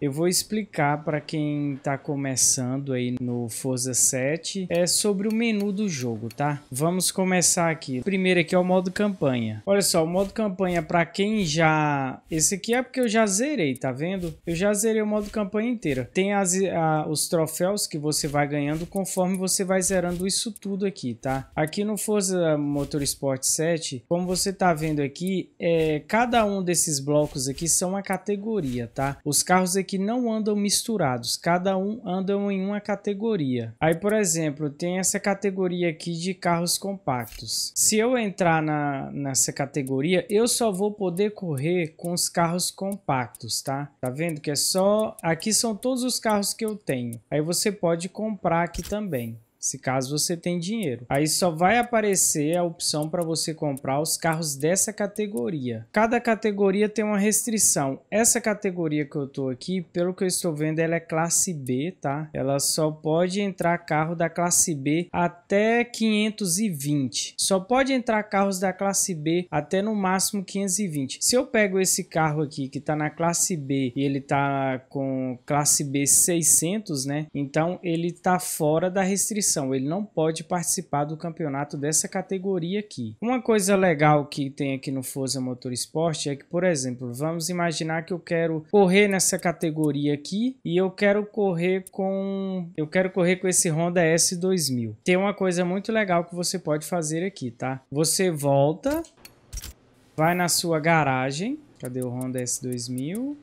Eu vou explicar para quem está começando aí no Forza 7 é sobre o menu do jogo, tá? Vamos começar aqui. Primeiro aqui é o modo campanha. Olha só, o modo campanha para quem já... Esse aqui é porque eu já zerei, tá vendo? Eu já zerei o modo campanha inteira. Tem as, a, os troféus que você vai ganhando conforme você vai zerando isso tudo aqui, tá? Aqui no Forza Motorsport 7, como você tá vendo aqui, é, cada um desses blocos aqui são uma categoria, tá? Os carros aqui que não andam misturados, cada um andam em uma categoria. Aí, por exemplo, tem essa categoria aqui de carros compactos. Se eu entrar na, nessa categoria, eu só vou poder correr com os carros compactos, tá? Tá vendo que é só... Aqui são todos os carros que eu tenho. Aí você pode comprar aqui também se caso você tem dinheiro. Aí só vai aparecer a opção para você comprar os carros dessa categoria. Cada categoria tem uma restrição. Essa categoria que eu tô aqui, pelo que eu estou vendo, ela é classe B, tá? Ela só pode entrar carro da classe B até 520. Só pode entrar carros da classe B até no máximo 520. Se eu pego esse carro aqui que tá na classe B e ele tá com classe B 600, né? Então ele tá fora da restrição competição, ele não pode participar do campeonato dessa categoria aqui. Uma coisa legal que tem aqui no Forza Motorsport é que, por exemplo, vamos imaginar que eu quero correr nessa categoria aqui e eu quero correr com eu quero correr com esse Honda S2000. Tem uma coisa muito legal que você pode fazer aqui, tá? Você volta, vai na sua garagem, cadê o Honda S2000?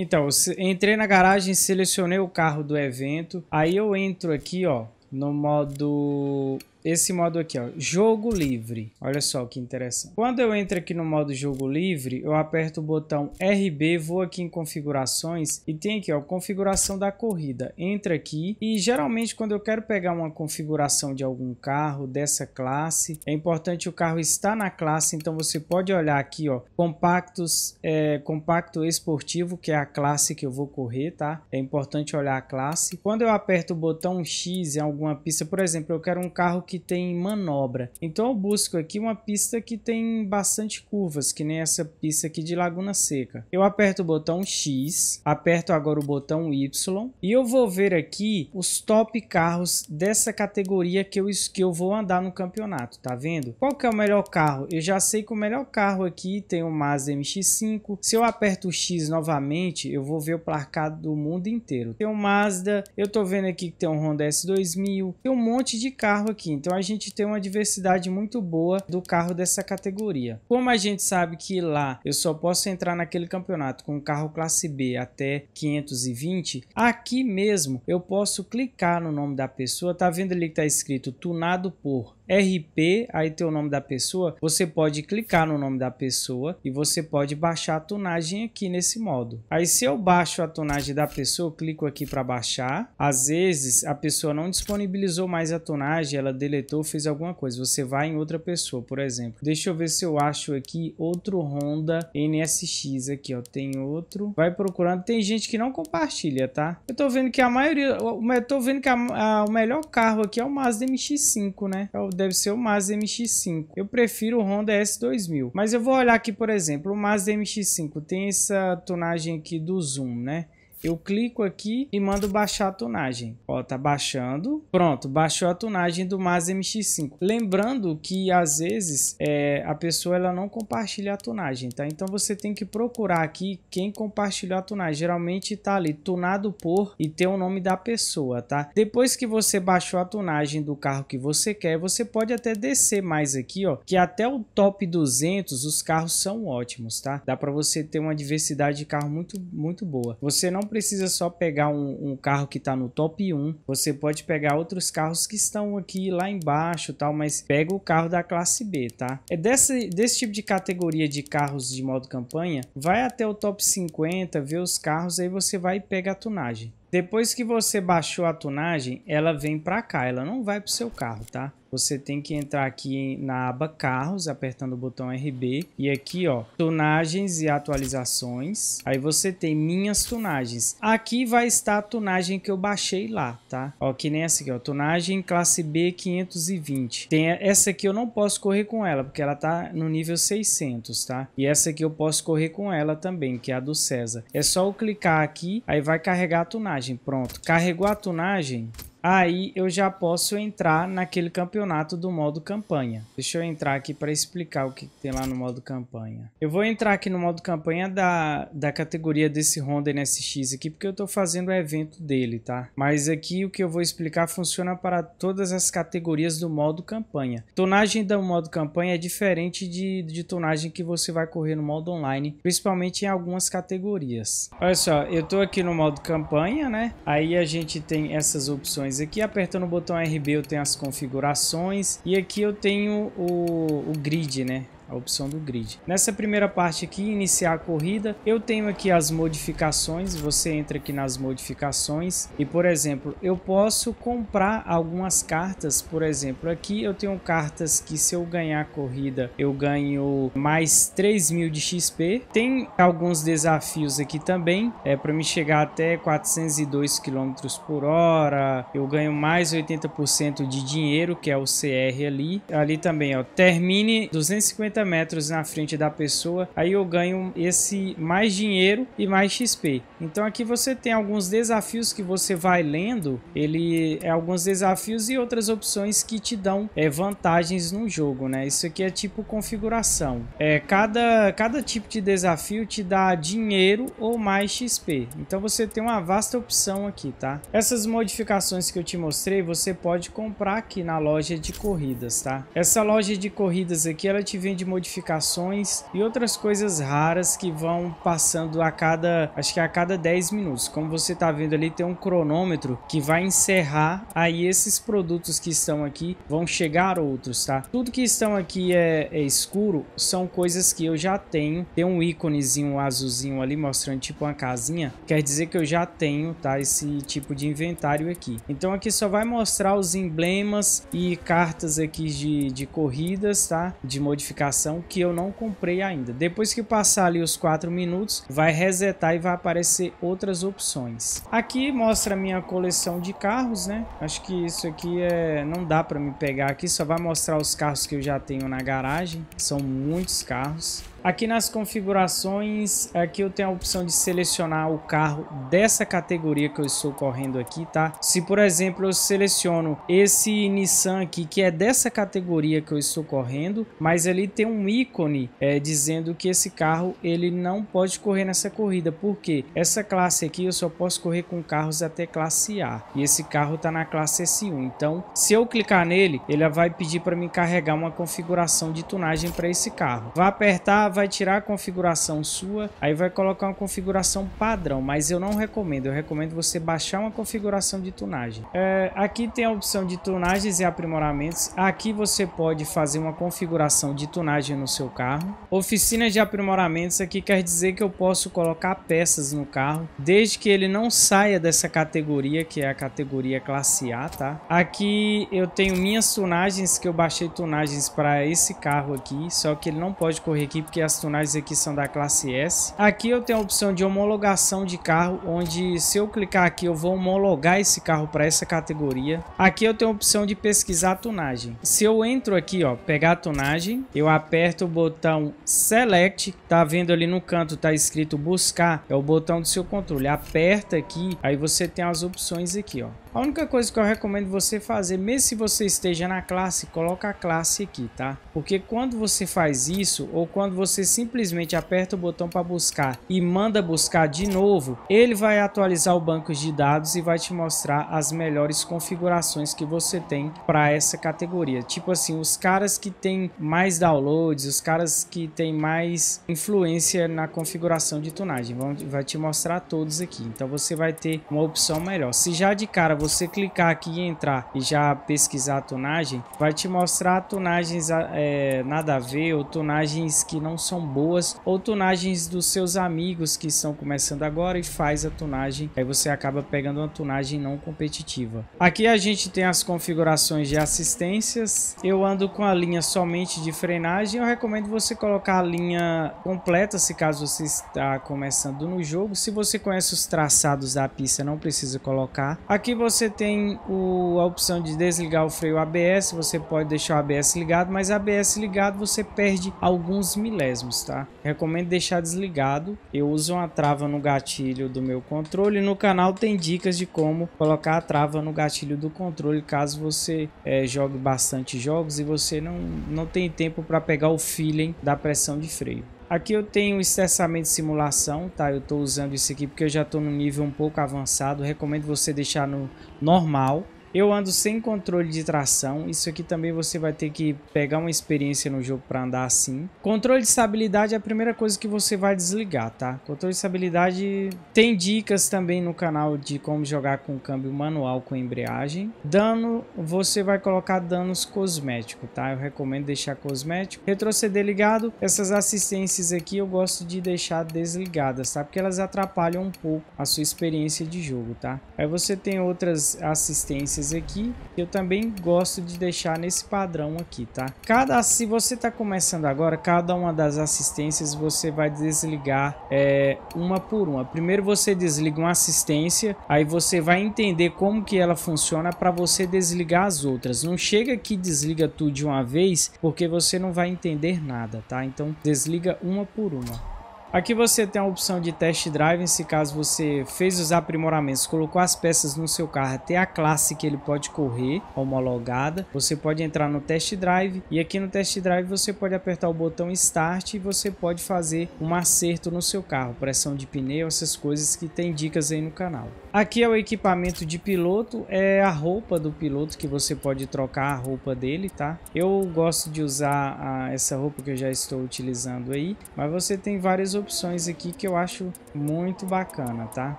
Então, entrei na garagem, selecionei o carro do evento. Aí eu entro aqui, ó, no modo esse modo aqui, ó, jogo livre. Olha só que interessante. Quando eu entro aqui no modo jogo livre, eu aperto o botão RB, vou aqui em configurações e tem aqui, ó, configuração da corrida. Entra aqui e geralmente quando eu quero pegar uma configuração de algum carro dessa classe, é importante o carro estar na classe, então você pode olhar aqui, ó, compactos, é, compacto esportivo, que é a classe que eu vou correr, tá? É importante olhar a classe. Quando eu aperto o botão X em alguma pista, por exemplo, eu quero um carro que tem manobra. Então eu busco aqui uma pista que tem bastante curvas, que nem essa pista aqui de Laguna Seca. Eu aperto o botão X, aperto agora o botão Y e eu vou ver aqui os top carros dessa categoria que eu, que eu vou andar no campeonato, tá vendo? Qual que é o melhor carro? Eu já sei que o melhor carro aqui tem o Mazda MX-5. Se eu aperto o X novamente, eu vou ver o placar do mundo inteiro. Tem o Mazda, eu tô vendo aqui que tem um Honda S2000, tem um monte de carro aqui então a gente tem uma diversidade muito boa do carro dessa categoria. Como a gente sabe que lá eu só posso entrar naquele campeonato com carro classe B até 520, aqui mesmo eu posso clicar no nome da pessoa, tá vendo ali que tá escrito tunado por RP, aí tem o nome da pessoa, você pode clicar no nome da pessoa e você pode baixar a tonagem aqui nesse modo. Aí se eu baixo a tonagem da pessoa, clico aqui para baixar. Às vezes a pessoa não disponibilizou mais a tonagem, ela deletou, fez alguma coisa. Você vai em outra pessoa, por exemplo. Deixa eu ver se eu acho aqui outro Honda NSX aqui, ó. Tem outro. Vai procurando. Tem gente que não compartilha, tá? Eu tô vendo que a maioria, eu tô vendo que a, a, o melhor carro aqui é o Mazda MX-5, né? É o deve ser o Mazda MX-5. Eu prefiro o Honda S2000. Mas eu vou olhar aqui, por exemplo, o Mazda MX-5 tem essa tonagem aqui do zoom, né? Eu clico aqui e mando baixar a tunagem. Ó, tá baixando. Pronto, baixou a tunagem do Mazda MX-5. Lembrando que às vezes é, a pessoa ela não compartilha a tunagem, tá? Então você tem que procurar aqui quem compartilhou a tunagem. Geralmente tá ali tunado por e tem o nome da pessoa, tá? Depois que você baixou a tunagem do carro que você quer, você pode até descer mais aqui, ó, que até o top 200 os carros são ótimos, tá? Dá para você ter uma diversidade de carro muito muito boa. Você não precisa só pegar um, um carro que está no top 1, você pode pegar outros carros que estão aqui lá embaixo tal, mas pega o carro da classe B, tá? É desse, desse tipo de categoria de carros de modo campanha, vai até o top 50, vê os carros, aí você vai e pega a tunagem. Depois que você baixou a tunagem, ela vem para cá, ela não vai para o seu carro, tá? você tem que entrar aqui na aba carros, apertando o botão RB e aqui ó, tunagens e atualizações, aí você tem minhas tunagens, aqui vai estar a tunagem que eu baixei lá, tá? Ó, que nem essa aqui ó, tunagem classe B 520, tem essa aqui eu não posso correr com ela, porque ela tá no nível 600, tá? E essa aqui eu posso correr com ela também, que é a do César, é só eu clicar aqui, aí vai carregar a tunagem, pronto, carregou a tunagem, Aí eu já posso entrar naquele campeonato do modo campanha. Deixa eu entrar aqui para explicar o que tem lá no modo campanha. Eu vou entrar aqui no modo campanha da, da categoria desse Honda NSX aqui, porque eu estou fazendo o evento dele, tá? Mas aqui o que eu vou explicar funciona para todas as categorias do modo campanha. Tonagem do modo campanha é diferente de, de tonagem que você vai correr no modo online, principalmente em algumas categorias. Olha só, eu estou aqui no modo campanha, né? Aí a gente tem essas opções configurações aqui. Apertando o botão RB eu tenho as configurações e aqui eu tenho o, o grid, né? a opção do grid. Nessa primeira parte aqui, iniciar a corrida, eu tenho aqui as modificações, você entra aqui nas modificações e, por exemplo, eu posso comprar algumas cartas, por exemplo, aqui eu tenho cartas que se eu ganhar a corrida, eu ganho mais 3 mil de XP. Tem alguns desafios aqui também, é para me chegar até 402 km por hora, eu ganho mais 80% de dinheiro, que é o CR ali. Ali também, ó, termine 250 50 metros na frente da pessoa, aí eu ganho esse mais dinheiro e mais XP. Então aqui você tem alguns desafios que você vai lendo, ele é alguns desafios e outras opções que te dão é, vantagens no jogo, né? Isso aqui é tipo configuração. É, cada, cada tipo de desafio te dá dinheiro ou mais XP. Então você tem uma vasta opção aqui, tá? Essas modificações que eu te mostrei, você pode comprar aqui na loja de corridas, tá? Essa loja de corridas aqui, ela te vende modificações e outras coisas raras que vão passando a cada, acho que a cada 10 minutos. Como você está vendo ali, tem um cronômetro que vai encerrar, aí esses produtos que estão aqui vão chegar outros, tá? Tudo que estão aqui é, é escuro, são coisas que eu já tenho. Tem um íconezinho azulzinho ali mostrando tipo uma casinha, quer dizer que eu já tenho, tá? Esse tipo de inventário aqui. Então aqui só vai mostrar os emblemas e cartas aqui de, de corridas, tá? De modificação notificação que eu não comprei ainda. Depois que passar ali os 4 minutos, vai resetar e vai aparecer outras opções. Aqui mostra minha coleção de carros, né? Acho que isso aqui é... não dá para me pegar aqui, só vai mostrar os carros que eu já tenho na garagem. São muitos carros. Aqui nas configurações, aqui eu tenho a opção de selecionar o carro dessa categoria que eu estou correndo aqui, tá? Se, por exemplo, eu seleciono esse Nissan aqui, que é dessa categoria que eu estou correndo, mas ali tem um ícone é, dizendo que esse carro ele não pode correr nessa corrida, porque essa classe aqui eu só posso correr com carros até classe A, e esse carro tá na classe S1. Então, se eu clicar nele, ele vai pedir para me carregar uma configuração de tunagem para esse carro. Vai apertar, vai tirar a configuração sua, aí vai colocar uma configuração padrão, mas eu não recomendo, eu recomendo você baixar uma configuração de tunagem. É, aqui tem a opção de tunagens e aprimoramentos, aqui você pode fazer uma configuração de tunagem no seu carro. Oficina de aprimoramentos aqui quer dizer que eu posso colocar peças no carro, desde que ele não saia dessa categoria, que é a categoria classe A, tá? Aqui eu tenho minhas tunagens, que eu baixei tunagens para esse carro aqui, só que ele não pode correr aqui porque que as tunagens aqui são da classe S. Aqui eu tenho a opção de homologação de carro, onde se eu clicar aqui eu vou homologar esse carro para essa categoria. Aqui eu tenho a opção de pesquisar a tunagem. Se eu entro aqui, ó, pegar a tunagem, eu aperto o botão Select, tá vendo ali no canto tá escrito buscar, é o botão do seu controle. Aperta aqui, aí você tem as opções aqui, ó. A única coisa que eu recomendo você fazer, mesmo se você esteja na classe, coloca a classe aqui, tá? Porque quando você faz isso, ou quando você simplesmente aperta o botão para buscar e manda buscar de novo, ele vai atualizar o banco de dados e vai te mostrar as melhores configurações que você tem para essa categoria. Tipo assim, os caras que têm mais downloads, os caras que têm mais influência na configuração de tunagem. Vai te mostrar todos aqui. Então você vai ter uma opção melhor. Se já de cara você você clicar aqui e entrar e já pesquisar a tonagem, vai te mostrar tonagens ah, é, nada a ver ou tonagens que não são boas ou tonagens dos seus amigos que estão começando agora e faz a tonagem. Aí você acaba pegando uma tonagem não competitiva. Aqui a gente tem as configurações de assistências. Eu ando com a linha somente de frenagem. Eu recomendo você colocar a linha completa se caso você está começando no jogo. Se você conhece os traçados da pista, não precisa colocar. Aqui você você tem o, a opção de desligar o freio ABS, você pode deixar o ABS ligado, mas ABS ligado você perde alguns milésimos, tá? Recomendo deixar desligado. Eu uso uma trava no gatilho do meu controle. No canal tem dicas de como colocar a trava no gatilho do controle, caso você é, jogue bastante jogos e você não, não tem tempo para pegar o feeling da pressão de freio. Aqui eu tenho estressamento de simulação, tá? Eu estou usando isso aqui porque eu já estou no nível um pouco avançado. Recomendo você deixar no normal. Eu ando sem controle de tração, isso aqui também você vai ter que pegar uma experiência no jogo para andar assim. Controle de estabilidade é a primeira coisa que você vai desligar, tá? Controle de estabilidade tem dicas também no canal de como jogar com câmbio manual com embreagem. Dano, você vai colocar danos cosméticos, tá? Eu recomendo deixar cosmético. Retroceder ligado, essas assistências aqui eu gosto de deixar desligadas, tá? Porque elas atrapalham um pouco a sua experiência de jogo, tá? Aí você tem outras assistências esses aqui. Eu também gosto de deixar nesse padrão aqui, tá? Cada, se você está começando agora, cada uma das assistências você vai desligar é, uma por uma. Primeiro você desliga uma assistência, aí você vai entender como que ela funciona para você desligar as outras. Não chega que desliga tudo de uma vez, porque você não vai entender nada, tá? Então desliga uma por uma. Aqui você tem a opção de test drive, se caso você fez os aprimoramentos, colocou as peças no seu carro até a classe que ele pode correr, homologada, você pode entrar no test drive e aqui no test drive você pode apertar o botão start e você pode fazer um acerto no seu carro, pressão de pneu, essas coisas que tem dicas aí no canal. Aqui é o equipamento de piloto, é a roupa do piloto que você pode trocar a roupa dele, tá? Eu gosto de usar a, ah, essa roupa que eu já estou utilizando aí, mas você tem várias opções aqui que eu acho muito bacana, tá?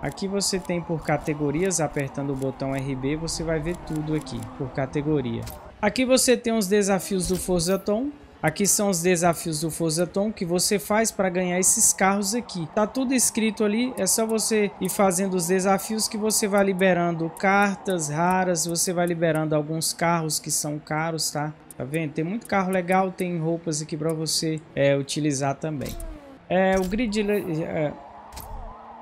Aqui você tem por categorias, apertando o botão RB, você vai ver tudo aqui, por categoria. Aqui você tem os desafios do Forza Tom, Aqui são os desafios do Forza Tom que você faz para ganhar esses carros aqui. Tá tudo escrito ali, é só você ir fazendo os desafios que você vai liberando cartas raras, você vai liberando alguns carros que são caros, tá? Tá vendo? Tem muito carro legal, tem roupas aqui para você é, utilizar também. É, o grid... É... é.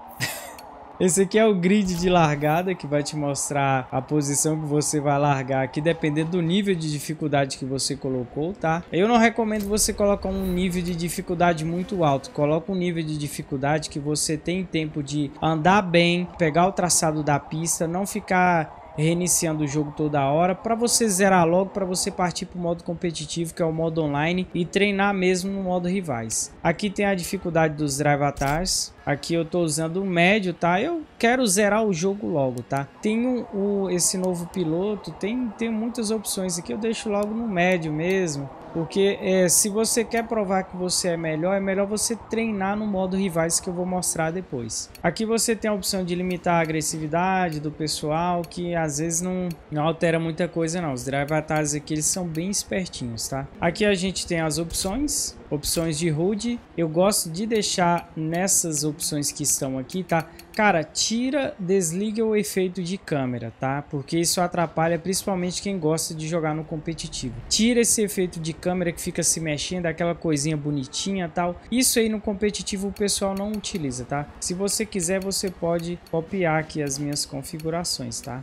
Esse aqui é o grid de largada que vai te mostrar a posição que você vai largar aqui, dependendo do nível de dificuldade que você colocou, tá? Eu não recomendo você colocar um nível de dificuldade muito alto. Coloca um nível de dificuldade que você tem tempo de andar bem, pegar o traçado da pista, não ficar reiniciando o jogo toda hora, para você zerar logo, para você partir para o modo competitivo, que é o modo online, e treinar mesmo no modo rivais. Aqui tem a dificuldade dos drive atars, Aqui eu tô usando o médio, tá? Eu quero zerar o jogo logo, tá? Tem o, esse novo piloto, tem, tem muitas opções aqui. Eu deixo logo no médio mesmo. Porque é, se você quer provar que você é melhor, é melhor você treinar no modo rivais que eu vou mostrar depois. Aqui você tem a opção de limitar a agressividade do pessoal, que às vezes não, não altera muita coisa não. Os drive atalhos aqui eles são bem espertinhos, tá? Aqui a gente tem as opções, opções de HUD. Eu gosto de deixar nessas opções que estão aqui, tá? Cara, tira, desliga o efeito de câmera, tá? Porque isso atrapalha principalmente quem gosta de jogar no competitivo. Tira esse efeito de câmera que fica se mexendo, aquela coisinha bonitinha tal. Isso aí no competitivo o pessoal não utiliza, tá? Se você quiser, você pode copiar aqui as minhas configurações, tá?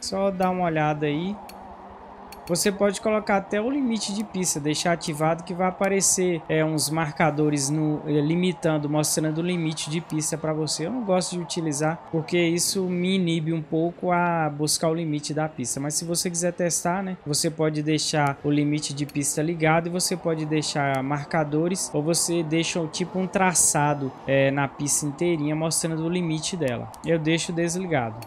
Só dá uma olhada aí. Você pode colocar até o limite de pista, deixar ativado que vai aparecer é, uns marcadores no, eh, limitando, mostrando o limite de pista para você. Eu não gosto de utilizar porque isso me inibe um pouco a buscar o limite da pista. Mas se você quiser testar, né, você pode deixar o limite de pista ligado e você pode deixar marcadores ou você deixa tipo um traçado é, na pista inteirinha mostrando o limite dela. Eu deixo desligado.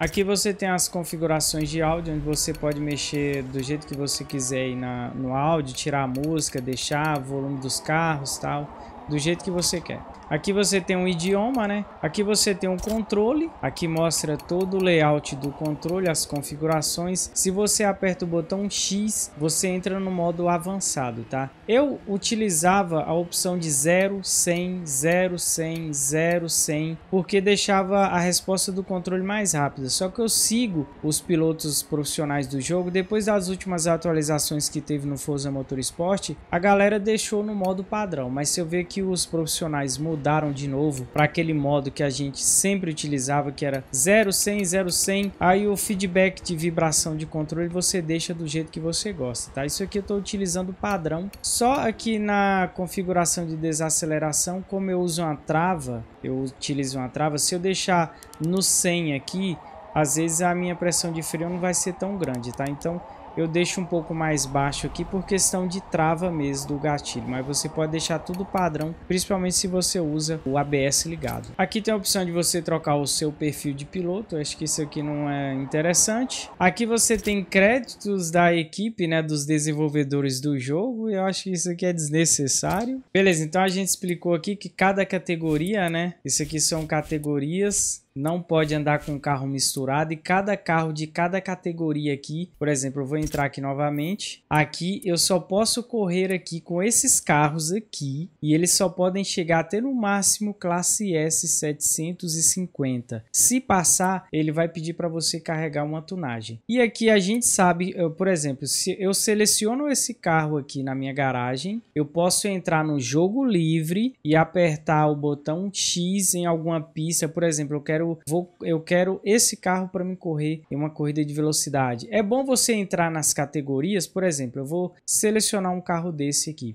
Aqui você tem as configurações de áudio, onde você pode mexer do jeito que você quiser aí na, no áudio, tirar a música, deixar o volume dos carros tal do jeito que você quer. Aqui você tem um idioma, né? Aqui você tem um controle. Aqui mostra todo o layout do controle, as configurações. Se você aperta o botão X, você entra no modo avançado, tá? Eu utilizava a opção de 0, 100, 0, 100, 0, 100, porque deixava a resposta do controle mais rápida. Só que eu sigo os pilotos profissionais do jogo. Depois das últimas atualizações que teve no Forza Motorsport, a galera deixou no modo padrão. Mas se eu ver que que os profissionais mudaram de novo para aquele modo que a gente sempre utilizava, que era 0, 100, 0, 100. Aí o feedback de vibração de controle você deixa do jeito que você gosta, tá? Isso aqui eu estou utilizando padrão. Só aqui na configuração de desaceleração, como eu uso uma trava, eu utilizo uma trava, se eu deixar no 100 aqui, às vezes a minha pressão de freio não vai ser tão grande, tá? Então eu deixo um pouco mais baixo aqui por questão de trava mesmo do gatilho, mas você pode deixar tudo padrão, principalmente se você usa o ABS ligado. Aqui tem a opção de você trocar o seu perfil de piloto, acho que isso aqui não é interessante. Aqui você tem créditos da equipe, né, dos desenvolvedores do jogo, eu acho que isso aqui é desnecessário. Beleza, então a gente explicou aqui que cada categoria, né, isso aqui são categorias não pode andar com carro misturado e cada carro de cada categoria aqui, por exemplo, eu vou entrar aqui novamente, aqui eu só posso correr aqui com esses carros aqui e eles só podem chegar até no máximo classe S 750. Se passar, ele vai pedir para você carregar uma tunagem. E aqui a gente sabe, eu, por exemplo, se eu seleciono esse carro aqui na minha garagem, eu posso entrar no jogo livre e apertar o botão X em alguma pista, por exemplo, eu quero quero, vou, eu quero esse carro para me correr em uma corrida de velocidade. É bom você entrar nas categorias, por exemplo, eu vou selecionar um carro desse aqui.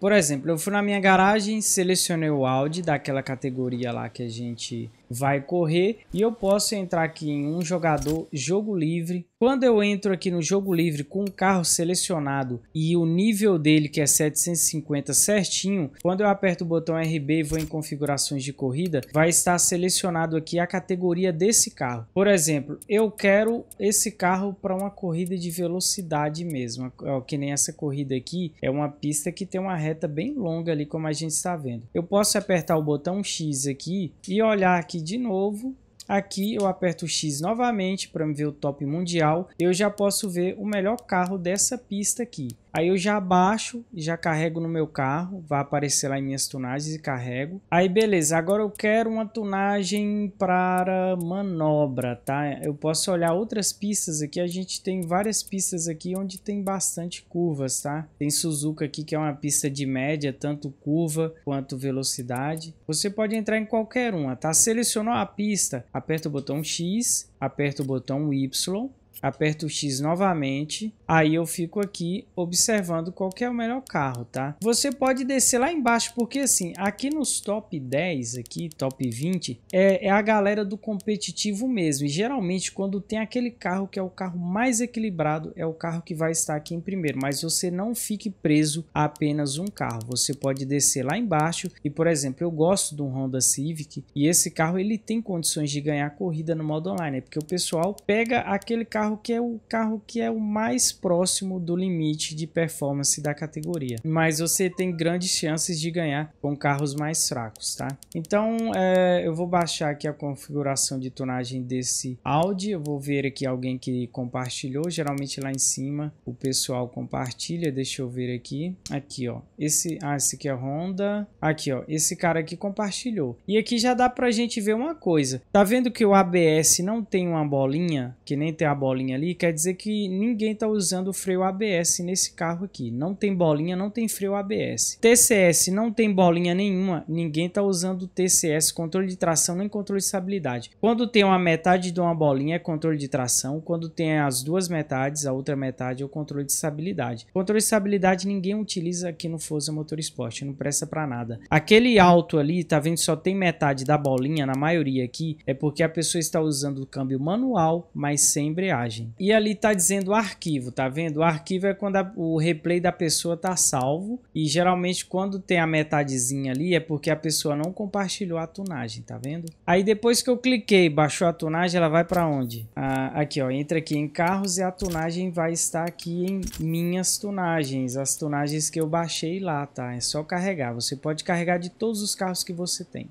Por exemplo, eu fui na minha garagem, selecionei o Audi daquela categoria lá que a gente vai correr e eu posso entrar aqui em um jogador, jogo livre. Quando eu entro aqui no jogo livre com o carro selecionado e o nível dele que é 750 certinho, quando eu aperto o botão RB e vou em configurações de corrida, vai estar selecionado aqui a categoria desse carro. Por exemplo, eu quero esse carro para uma corrida de velocidade mesmo, que nem essa corrida aqui, é uma pista que tem uma reta bem longa ali como a gente está vendo. Eu posso apertar o botão X aqui e olhar aqui de novo. Aqui eu aperto X novamente para ver o top mundial. Eu já posso ver o melhor carro dessa pista aqui. Aí eu já baixo, já carrego no meu carro, vai aparecer lá em minhas tunagens e carrego. Aí beleza, agora eu quero uma tunagem para manobra, tá? Eu posso olhar outras pistas aqui, a gente tem várias pistas aqui onde tem bastante curvas, tá? Tem Suzuka aqui que é uma pista de média, tanto curva quanto velocidade. Você pode entrar em qualquer uma, tá? Selecionou a pista, aperta o botão X, aperta o botão Y, aperto o X novamente, aí eu fico aqui observando qual é o melhor carro, tá? Você pode descer lá embaixo, porque assim, aqui nos top 10, aqui, top 20, é, é a galera do competitivo mesmo, e geralmente quando tem aquele carro que é o carro mais equilibrado, é o carro que vai estar aqui em primeiro, mas você não fique preso a apenas um carro, você pode descer lá embaixo, e por exemplo, eu gosto de um Honda Civic, e esse carro ele tem condições de ganhar corrida no modo online, né? porque o pessoal pega aquele carro carro que é o carro que é o mais próximo do limite de performance da categoria. Mas você tem grandes chances de ganhar com carros mais fracos, tá? Então é, eu vou baixar aqui a configuração de tonagem desse Audi. Eu vou ver aqui alguém que compartilhou. Geralmente lá em cima o pessoal compartilha. Deixa eu ver aqui. Aqui, ó. Esse, ah, esse aqui é Honda. Aqui, ó. Esse cara aqui compartilhou. E aqui já dá pra gente ver uma coisa. Tá vendo que o ABS não tem uma bolinha, que nem tem a bolinha bolinha ali, quer dizer que ninguém está usando o freio ABS nesse carro aqui. Não tem bolinha, não tem freio ABS. TCS não tem bolinha nenhuma, ninguém está usando TCS, controle de tração nem controle de estabilidade. Quando tem uma metade de uma bolinha é controle de tração, quando tem as duas metades, a outra metade é o controle de estabilidade. Controle de estabilidade ninguém utiliza aqui no Forza Motorsport, não presta para nada. Aquele alto ali, tá vendo, só tem metade da bolinha na maioria aqui, é porque a pessoa está usando o câmbio manual, mas sem embreagem imagem. E ali tá dizendo arquivo, tá vendo? O arquivo é quando a, o replay da pessoa tá salvo e geralmente quando tem a metadezinha ali é porque a pessoa não compartilhou a tunagem, tá vendo? Aí depois que eu cliquei, baixou a tunagem, ela vai para onde? Ah, aqui, ó, entra aqui em carros e a tunagem vai estar aqui em minhas tunagens, as tunagens que eu baixei lá, tá? É só carregar. Você pode carregar de todos os carros que você tem.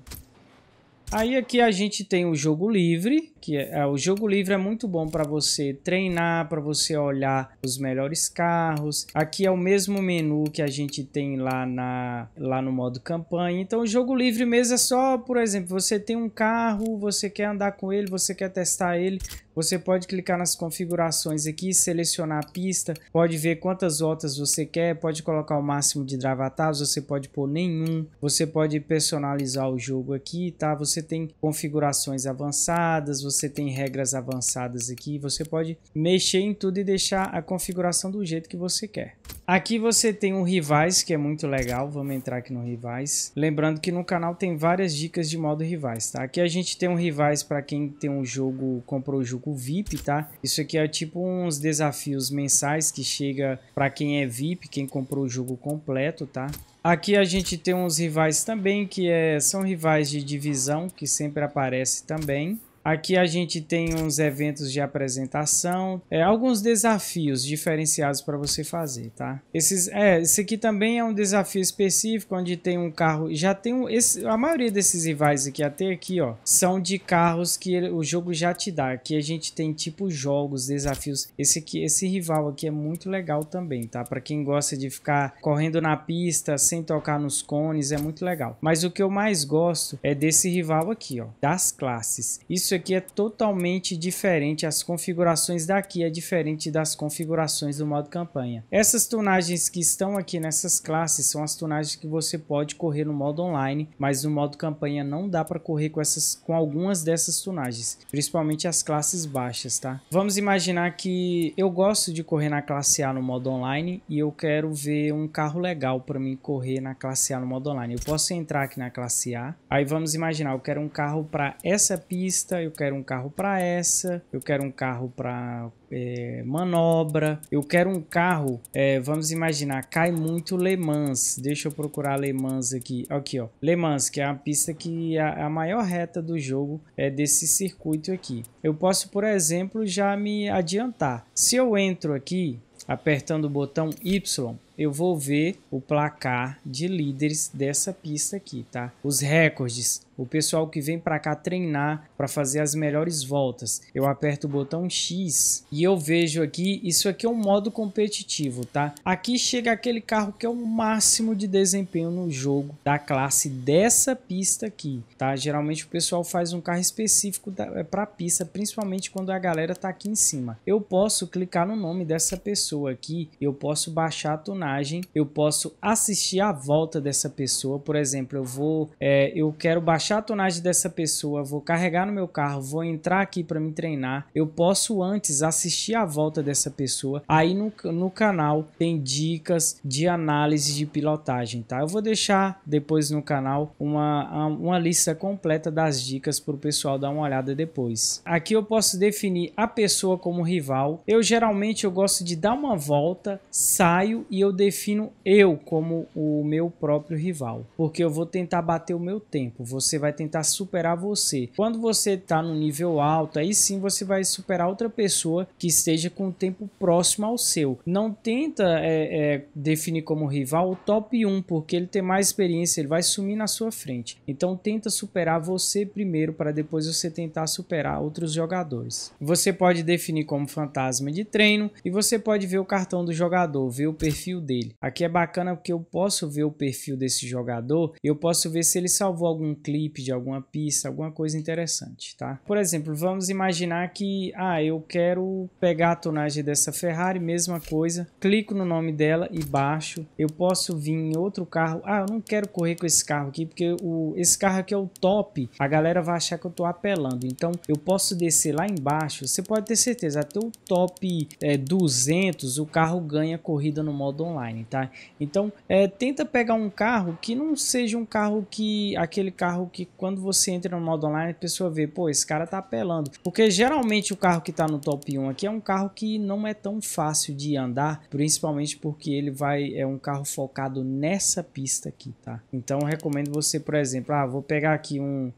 Aí aqui a gente tem o jogo livre, que é, é o jogo livre é muito bom para você treinar, para você olhar os melhores carros. Aqui é o mesmo menu que a gente tem lá na lá no modo campanha. Então o jogo livre mesmo é só, por exemplo, você tem um carro, você quer andar com ele, você quer testar ele, você pode clicar nas configurações aqui, selecionar a pista, pode ver quantas voltas você quer, pode colocar o máximo de drive atalhos, você pode pôr nenhum, você pode personalizar o jogo aqui, tá? Você tem configurações avançadas, você tem regras avançadas aqui, você pode mexer em tudo e deixar a configuração do jeito que você quer. Aqui você tem um Rivais, que é muito legal, vamos entrar aqui no Rivais. Lembrando que no canal tem várias dicas de modo Rivais, tá? Aqui a gente tem um Rivais para quem tem um jogo, comprou o jogo com o VIP, tá? Isso aqui é tipo uns desafios mensais que chega para quem é VIP, quem comprou o jogo completo, tá? Aqui a gente tem uns rivais também, que é, são rivais de divisão, que sempre aparece também. Aqui a gente tem uns eventos de apresentação, é, alguns desafios diferenciados para você fazer, tá? Esses, é, esse aqui também é um desafio específico, onde tem um carro, já tem um, esse, a maioria desses rivais aqui até aqui, ó, são de carros que ele, o jogo já te dá. Aqui a gente tem tipo jogos, desafios. Esse aqui, esse rival aqui é muito legal também, tá? Para quem gosta de ficar correndo na pista sem tocar nos cones, é muito legal. Mas o que eu mais gosto é desse rival aqui, ó, das classes. Isso isso aqui é totalmente diferente, as configurações daqui é diferente das configurações do modo campanha. Essas tunagens que estão aqui nessas classes são as tunagens que você pode correr no modo online, mas no modo campanha não dá para correr com, essas, com algumas dessas tunagens, principalmente as classes baixas, tá? Vamos imaginar que eu gosto de correr na classe A no modo online e eu quero ver um carro legal para mim correr na classe A no modo online. Eu posso entrar aqui na classe A, aí vamos imaginar, eu quero um carro para essa pista, eu quero um carro para essa, eu quero um carro para é, manobra, eu quero um carro, é, vamos imaginar, cai muito Le Mans, deixa eu procurar Le Mans aqui, aqui ó, Le Mans, que é a pista que a, é a maior reta do jogo é desse circuito aqui. Eu posso, por exemplo, já me adiantar, se eu entro aqui apertando o botão Y, eu vou ver o placar de líderes dessa pista aqui, tá? Os recordes, o pessoal que vem para cá treinar para fazer as melhores voltas. Eu aperto o botão X e eu vejo aqui, isso aqui é um modo competitivo, tá? Aqui chega aquele carro que é o máximo de desempenho no jogo da classe dessa pista aqui, tá? Geralmente o pessoal faz um carro específico é, para pista, principalmente quando a galera tá aqui em cima. Eu posso clicar no nome dessa pessoa aqui, eu posso baixar a tonalidade personagem, eu posso assistir a volta dessa pessoa. Por exemplo, eu vou, é, eu quero baixar a tonagem dessa pessoa, vou carregar no meu carro, vou entrar aqui para me treinar. Eu posso antes assistir a volta dessa pessoa. Aí no, no canal tem dicas de análise de pilotagem, tá? Eu vou deixar depois no canal uma, uma lista completa das dicas para o pessoal dar uma olhada depois. Aqui eu posso definir a pessoa como rival. Eu geralmente eu gosto de dar uma volta, saio e eu eu defino eu como o meu próprio rival, porque eu vou tentar bater o meu tempo, você vai tentar superar você. Quando você está no nível alto, aí sim você vai superar outra pessoa que esteja com o tempo próximo ao seu. Não tenta é, é, definir como rival o top 1, porque ele tem mais experiência, ele vai sumir na sua frente. Então tenta superar você primeiro para depois você tentar superar outros jogadores. Você pode definir como fantasma de treino e você pode ver o cartão do jogador, ver o perfil dele. Aqui é bacana porque eu posso ver o perfil desse jogador, eu posso ver se ele salvou algum clipe de alguma pista, alguma coisa interessante, tá? Por exemplo, vamos imaginar que, ah, eu quero pegar a tonagem dessa Ferrari, mesma coisa, clico no nome dela e baixo, eu posso vir em outro carro, ah, eu não quero correr com esse carro aqui, porque o, esse carro aqui é o top, a galera vai achar que eu tô apelando, então eu posso descer lá embaixo, você pode ter certeza, até o top é, 200, o carro ganha corrida no modo online, tá? Então, é, tenta pegar um carro que não seja um carro que aquele carro que quando você entra no modo online a pessoa vê, pô, esse cara tá apelando. Porque geralmente o carro que tá no top 1 aqui é um carro que não é tão fácil de andar, principalmente porque ele vai é um carro focado nessa pista aqui, tá? Então, recomendo você, por exemplo, ah, vou pegar aqui um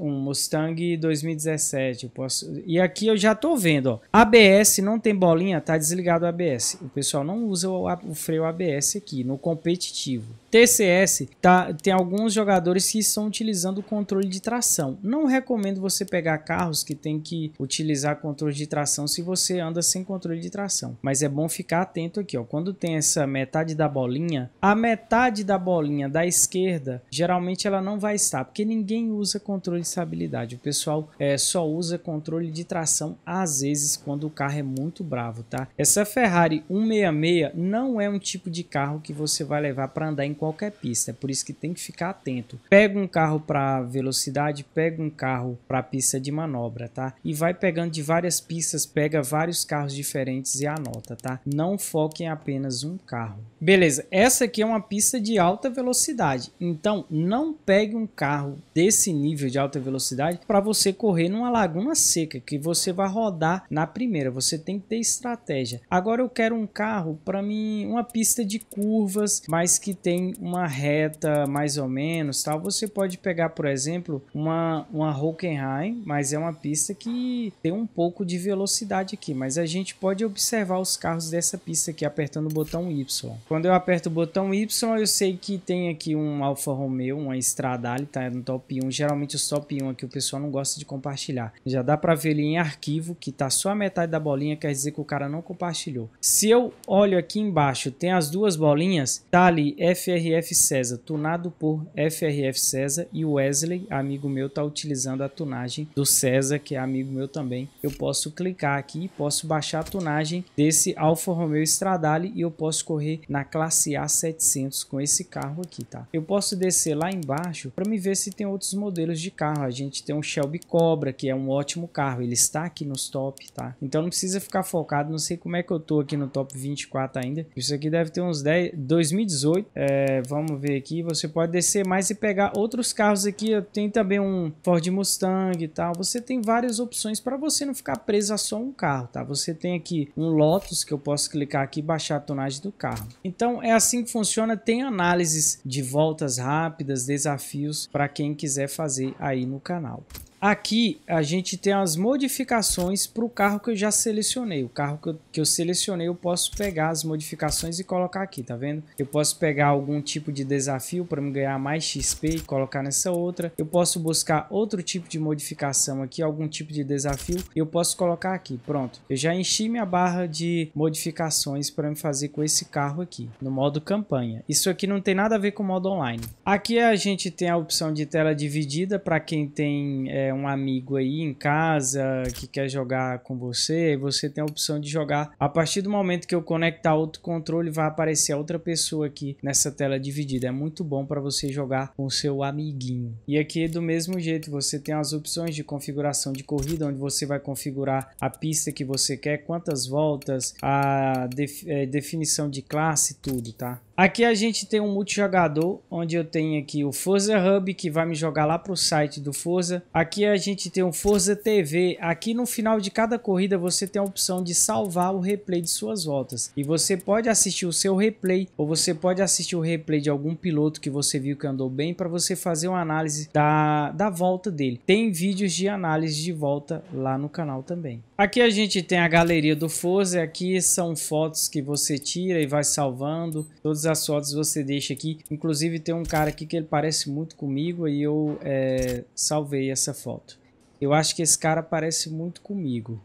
um Mustang 2017, eu posso E aqui eu já tô vendo, ó. ABS não tem bolinha, tá desligado o ABS. O pessoal não usa o, o freio o ABS aqui no competitivo. TCS tá, tem alguns jogadores que estão utilizando o controle de tração. Não recomendo você pegar carros que tem que utilizar controle de tração se você anda sem controle de tração. Mas é bom ficar atento aqui, ó. Quando tem essa metade da bolinha, a metade da bolinha da esquerda, geralmente ela não vai estar, porque ninguém usa controle de estabilidade. O pessoal é, só usa controle de tração às vezes quando o carro é muito bravo, tá? Essa Ferrari 166 não é um tipo de carro que você vai levar para andar em qualquer pista, é por isso que tem que ficar atento. Pega um carro para velocidade, pega um carro para pista de manobra, tá? E vai pegando de várias pistas, pega vários carros diferentes e anota, tá? Não foque em apenas um carro. Beleza, essa aqui é uma pista de alta velocidade, então não pegue um carro desse nível de alta velocidade para você correr numa laguna seca que você vai rodar na primeira. Você tem que ter estratégia. Agora eu quero um carro para mim, uma pista de curvas, mas que tem uma reta mais ou menos, tal, você pode pegar, por exemplo, uma, uma Hockenheim, mas é uma pista que tem um pouco de velocidade aqui, mas a gente pode observar os carros dessa pista aqui apertando o botão Y. Quando eu aperto o botão Y, eu sei que tem aqui um Alfa Romeo, uma Stradale, tá é no top 1. Geralmente os top 1 aqui o pessoal não gosta de compartilhar. Já dá para ver ele em arquivo, que tá só a metade da bolinha, quer dizer que o cara não compartilhou. Se eu olho aqui embaixo, tem as duas bolinhas, tá ali FR FRF César, tunado por FRF César. E o Wesley, amigo meu, está utilizando a tunagem do César, que é amigo meu também. Eu posso clicar aqui, posso baixar a tunagem desse Alfa Romeo Stradale e eu posso correr na classe A700 com esse carro aqui, tá? Eu posso descer lá embaixo para me ver se tem outros modelos de carro. A gente tem um Shelby Cobra, que é um ótimo carro. Ele está aqui nos top, tá? Então não precisa ficar focado. Não sei como é que eu tô aqui no top 24 ainda. Isso aqui deve ter uns 10... 2018, é, é, vamos ver aqui. Você pode descer mais e pegar outros carros aqui. Tem também um Ford Mustang e tal. Você tem várias opções para você não ficar preso a só um carro, tá? Você tem aqui um Lotus que eu posso clicar aqui e baixar a tonagem do carro. Então é assim que funciona. Tem análises de voltas rápidas, desafios para quem quiser fazer aí no canal. Aqui a gente tem as modificações para o carro que eu já selecionei. O carro que eu, que eu, selecionei eu posso pegar as modificações e colocar aqui, tá vendo? Eu posso pegar algum tipo de desafio para me ganhar mais XP e colocar nessa outra. Eu posso buscar outro tipo de modificação aqui, algum tipo de desafio. Eu posso colocar aqui, pronto. Eu já enchi minha barra de modificações para me fazer com esse carro aqui, no modo campanha. Isso aqui não tem nada a ver com o modo online. Aqui a gente tem a opção de tela dividida para quem tem... É, um amigo aí em casa que quer jogar com você, você tem a opção de jogar. A partir do momento que eu conectar outro controle, vai aparecer outra pessoa aqui nessa tela dividida. É muito bom para você jogar com seu amiguinho. E aqui do mesmo jeito, você tem as opções de configuração de corrida, onde você vai configurar a pista que você quer, quantas voltas, a eh, definição de classe, tudo, tá? Aqui a gente tem um multijogador, onde eu tenho aqui o Forza Hub, que vai me jogar lá para o site do Forza. Aqui a gente tem o Forza TV. Aqui no final de cada corrida você tem a opção de salvar o replay de suas voltas. E você pode assistir o seu replay, ou você pode assistir o replay de algum piloto que você viu que andou bem, para você fazer uma análise da, da volta dele. Tem vídeos de análise de volta lá no canal também. Aqui a gente tem a galeria do Forza, aqui são fotos que você tira e vai salvando, todas as fotos você deixa aqui, inclusive tem um cara aqui que ele parece muito comigo e eu é, salvei essa foto. Eu acho que esse cara parece muito comigo.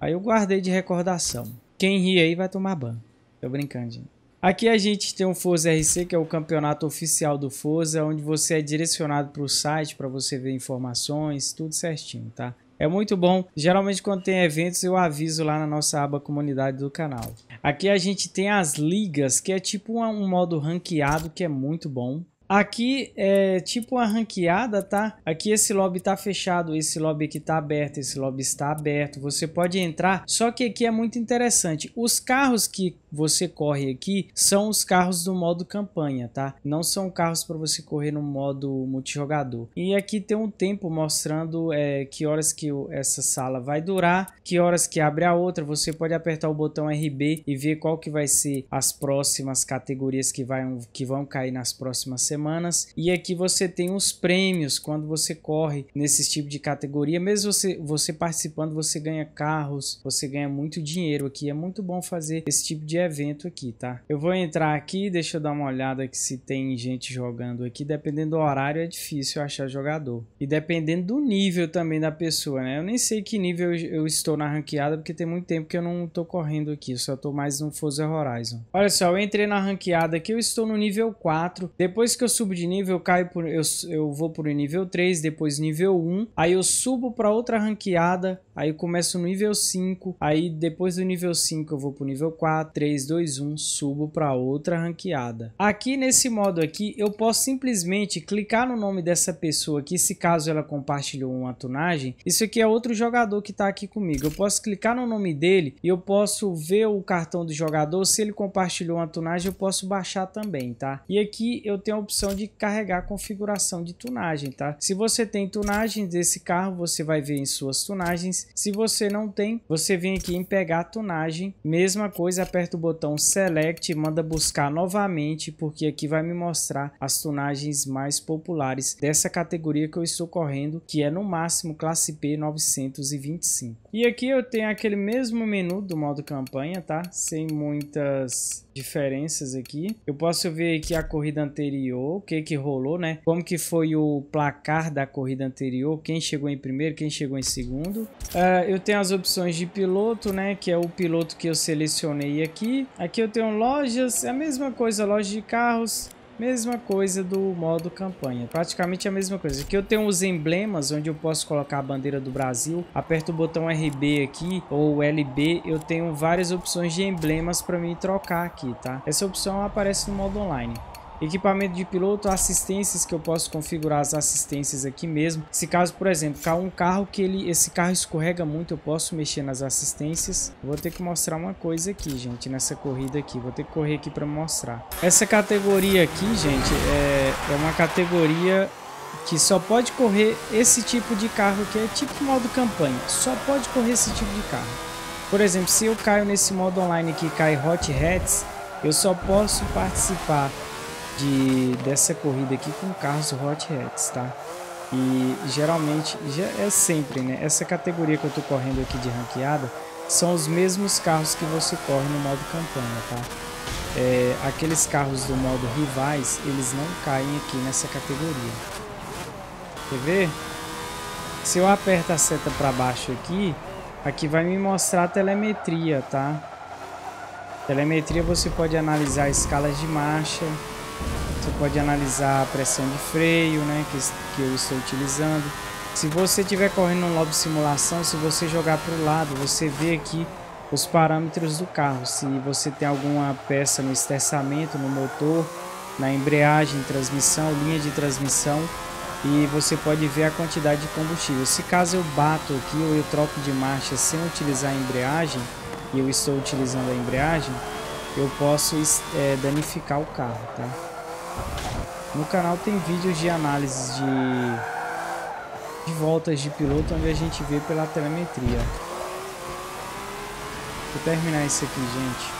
Aí eu guardei de recordação. Quem ri aí vai tomar ban. Tô brincando, gente. Aqui a gente tem o Forza RC, que é o campeonato oficial do Forza, onde você é direcionado para o site para você ver informações, tudo certinho, tá? É muito bom. Geralmente quando tem eventos eu aviso lá na nossa aba comunidade do canal. Aqui a gente tem as ligas, que é tipo um modo ranqueado que é muito bom. Aqui é tipo uma ranqueada, tá? Aqui esse lobby tá fechado, esse lobby aqui tá aberto, esse lobby está aberto. Você pode entrar, só que aqui é muito interessante. Os carros que você corre aqui são os carros do modo campanha, tá? Não são carros para você correr no modo multijogador. E aqui tem um tempo mostrando é, que horas que essa sala vai durar, que horas que abre a outra. Você pode apertar o botão RB e ver qual que vai ser as próximas categorias que, vai, que vão cair nas próximas semanas. E aqui você tem os prêmios quando você corre nesse tipo de categoria. Mesmo você, você participando, você ganha carros, você ganha muito dinheiro aqui. É muito bom fazer esse tipo de evento aqui, tá? Eu vou entrar aqui, deixa eu dar uma olhada que se tem gente jogando aqui. Dependendo do horário é difícil achar jogador. E dependendo do nível também da pessoa, né? Eu nem sei que nível eu estou na ranqueada, porque tem muito tempo que eu não tô correndo aqui. só tô mais no Forza Horizon. Olha só, eu entrei na ranqueada aqui, eu estou no nível 4. Depois que eu subo de nível, eu caio por... Eu, eu vou pro nível 3, depois nível 1. Aí eu subo pra outra ranqueada Aí eu começo no nível 5, aí depois do nível 5 eu vou pro nível 4, 3, 2, 1, subo para outra ranqueada. Aqui nesse modo aqui, eu posso simplesmente clicar no nome dessa pessoa aqui, se caso ela compartilhou uma tunagem. Isso aqui é outro jogador que tá aqui comigo. Eu posso clicar no nome dele e eu posso ver o cartão do jogador. Se ele compartilhou uma tunagem, eu posso baixar também, tá? E aqui eu tenho a opção de carregar a configuração de tunagem, tá? Se você tem tunagem desse carro, você vai ver em suas tunagens se você não tem, você vem aqui em pegar a tunagem, mesma coisa, aperta o botão select, manda buscar novamente, porque aqui vai me mostrar as tunagens mais populares dessa categoria que eu estou correndo, que é no máximo classe P 925. E aqui eu tenho aquele mesmo menu do modo campanha, tá? Sem muitas diferenças aqui. Eu posso ver aqui a corrida anterior, o que que rolou, né? Como que foi o placar da corrida anterior, quem chegou em primeiro, quem chegou em segundo. Uh, eu tenho as opções de piloto, né? Que é o piloto que eu selecionei aqui. Aqui eu tenho lojas, é a mesma coisa, loja de carros. Mesma coisa do modo campanha, praticamente a mesma coisa. Aqui eu tenho os emblemas onde eu posso colocar a bandeira do Brasil. Aperto o botão RB aqui ou LB, eu tenho várias opções de emblemas para mim trocar aqui, tá? Essa opção aparece no modo online. Equipamento de piloto, assistências que eu posso configurar as assistências aqui mesmo. Se caso, por exemplo, cá um carro que ele, esse carro escorrega muito, eu posso mexer nas assistências. Vou ter que mostrar uma coisa aqui, gente, nessa corrida aqui. Vou ter que correr aqui para mostrar. Essa categoria aqui, gente, é, é uma categoria que só pode correr esse tipo de carro que é tipo modo campanha. Só pode correr esse tipo de carro. Por exemplo, se eu caio nesse modo online que cai Hot Hats, eu só posso participar de, dessa corrida aqui com carros Hot Hats, tá? E geralmente, já é sempre, né? Essa categoria que eu tô correndo aqui de ranqueada são os mesmos carros que você corre no modo campanha, tá? É, aqueles carros do modo rivais, eles não caem aqui nessa categoria. Quer ver? Se eu aperto a seta para baixo aqui, aqui vai me mostrar a telemetria, tá? Telemetria você pode analisar escalas de marcha, você pode analisar a pressão de freio né, que, que eu estou utilizando. Se você estiver correndo um lobby simulação, se você jogar para o lado, você vê aqui os parâmetros do carro. Se você tem alguma peça no esterçamento, no motor, na embreagem, transmissão, linha de transmissão. E você pode ver a quantidade de combustível. Se caso eu bato aqui ou eu troco de marcha sem utilizar a embreagem, e eu estou utilizando a embreagem, eu posso é, danificar o carro, tá? No canal tem vídeos de análises de, de voltas de piloto onde a gente vê pela telemetria. Vou terminar isso aqui, gente.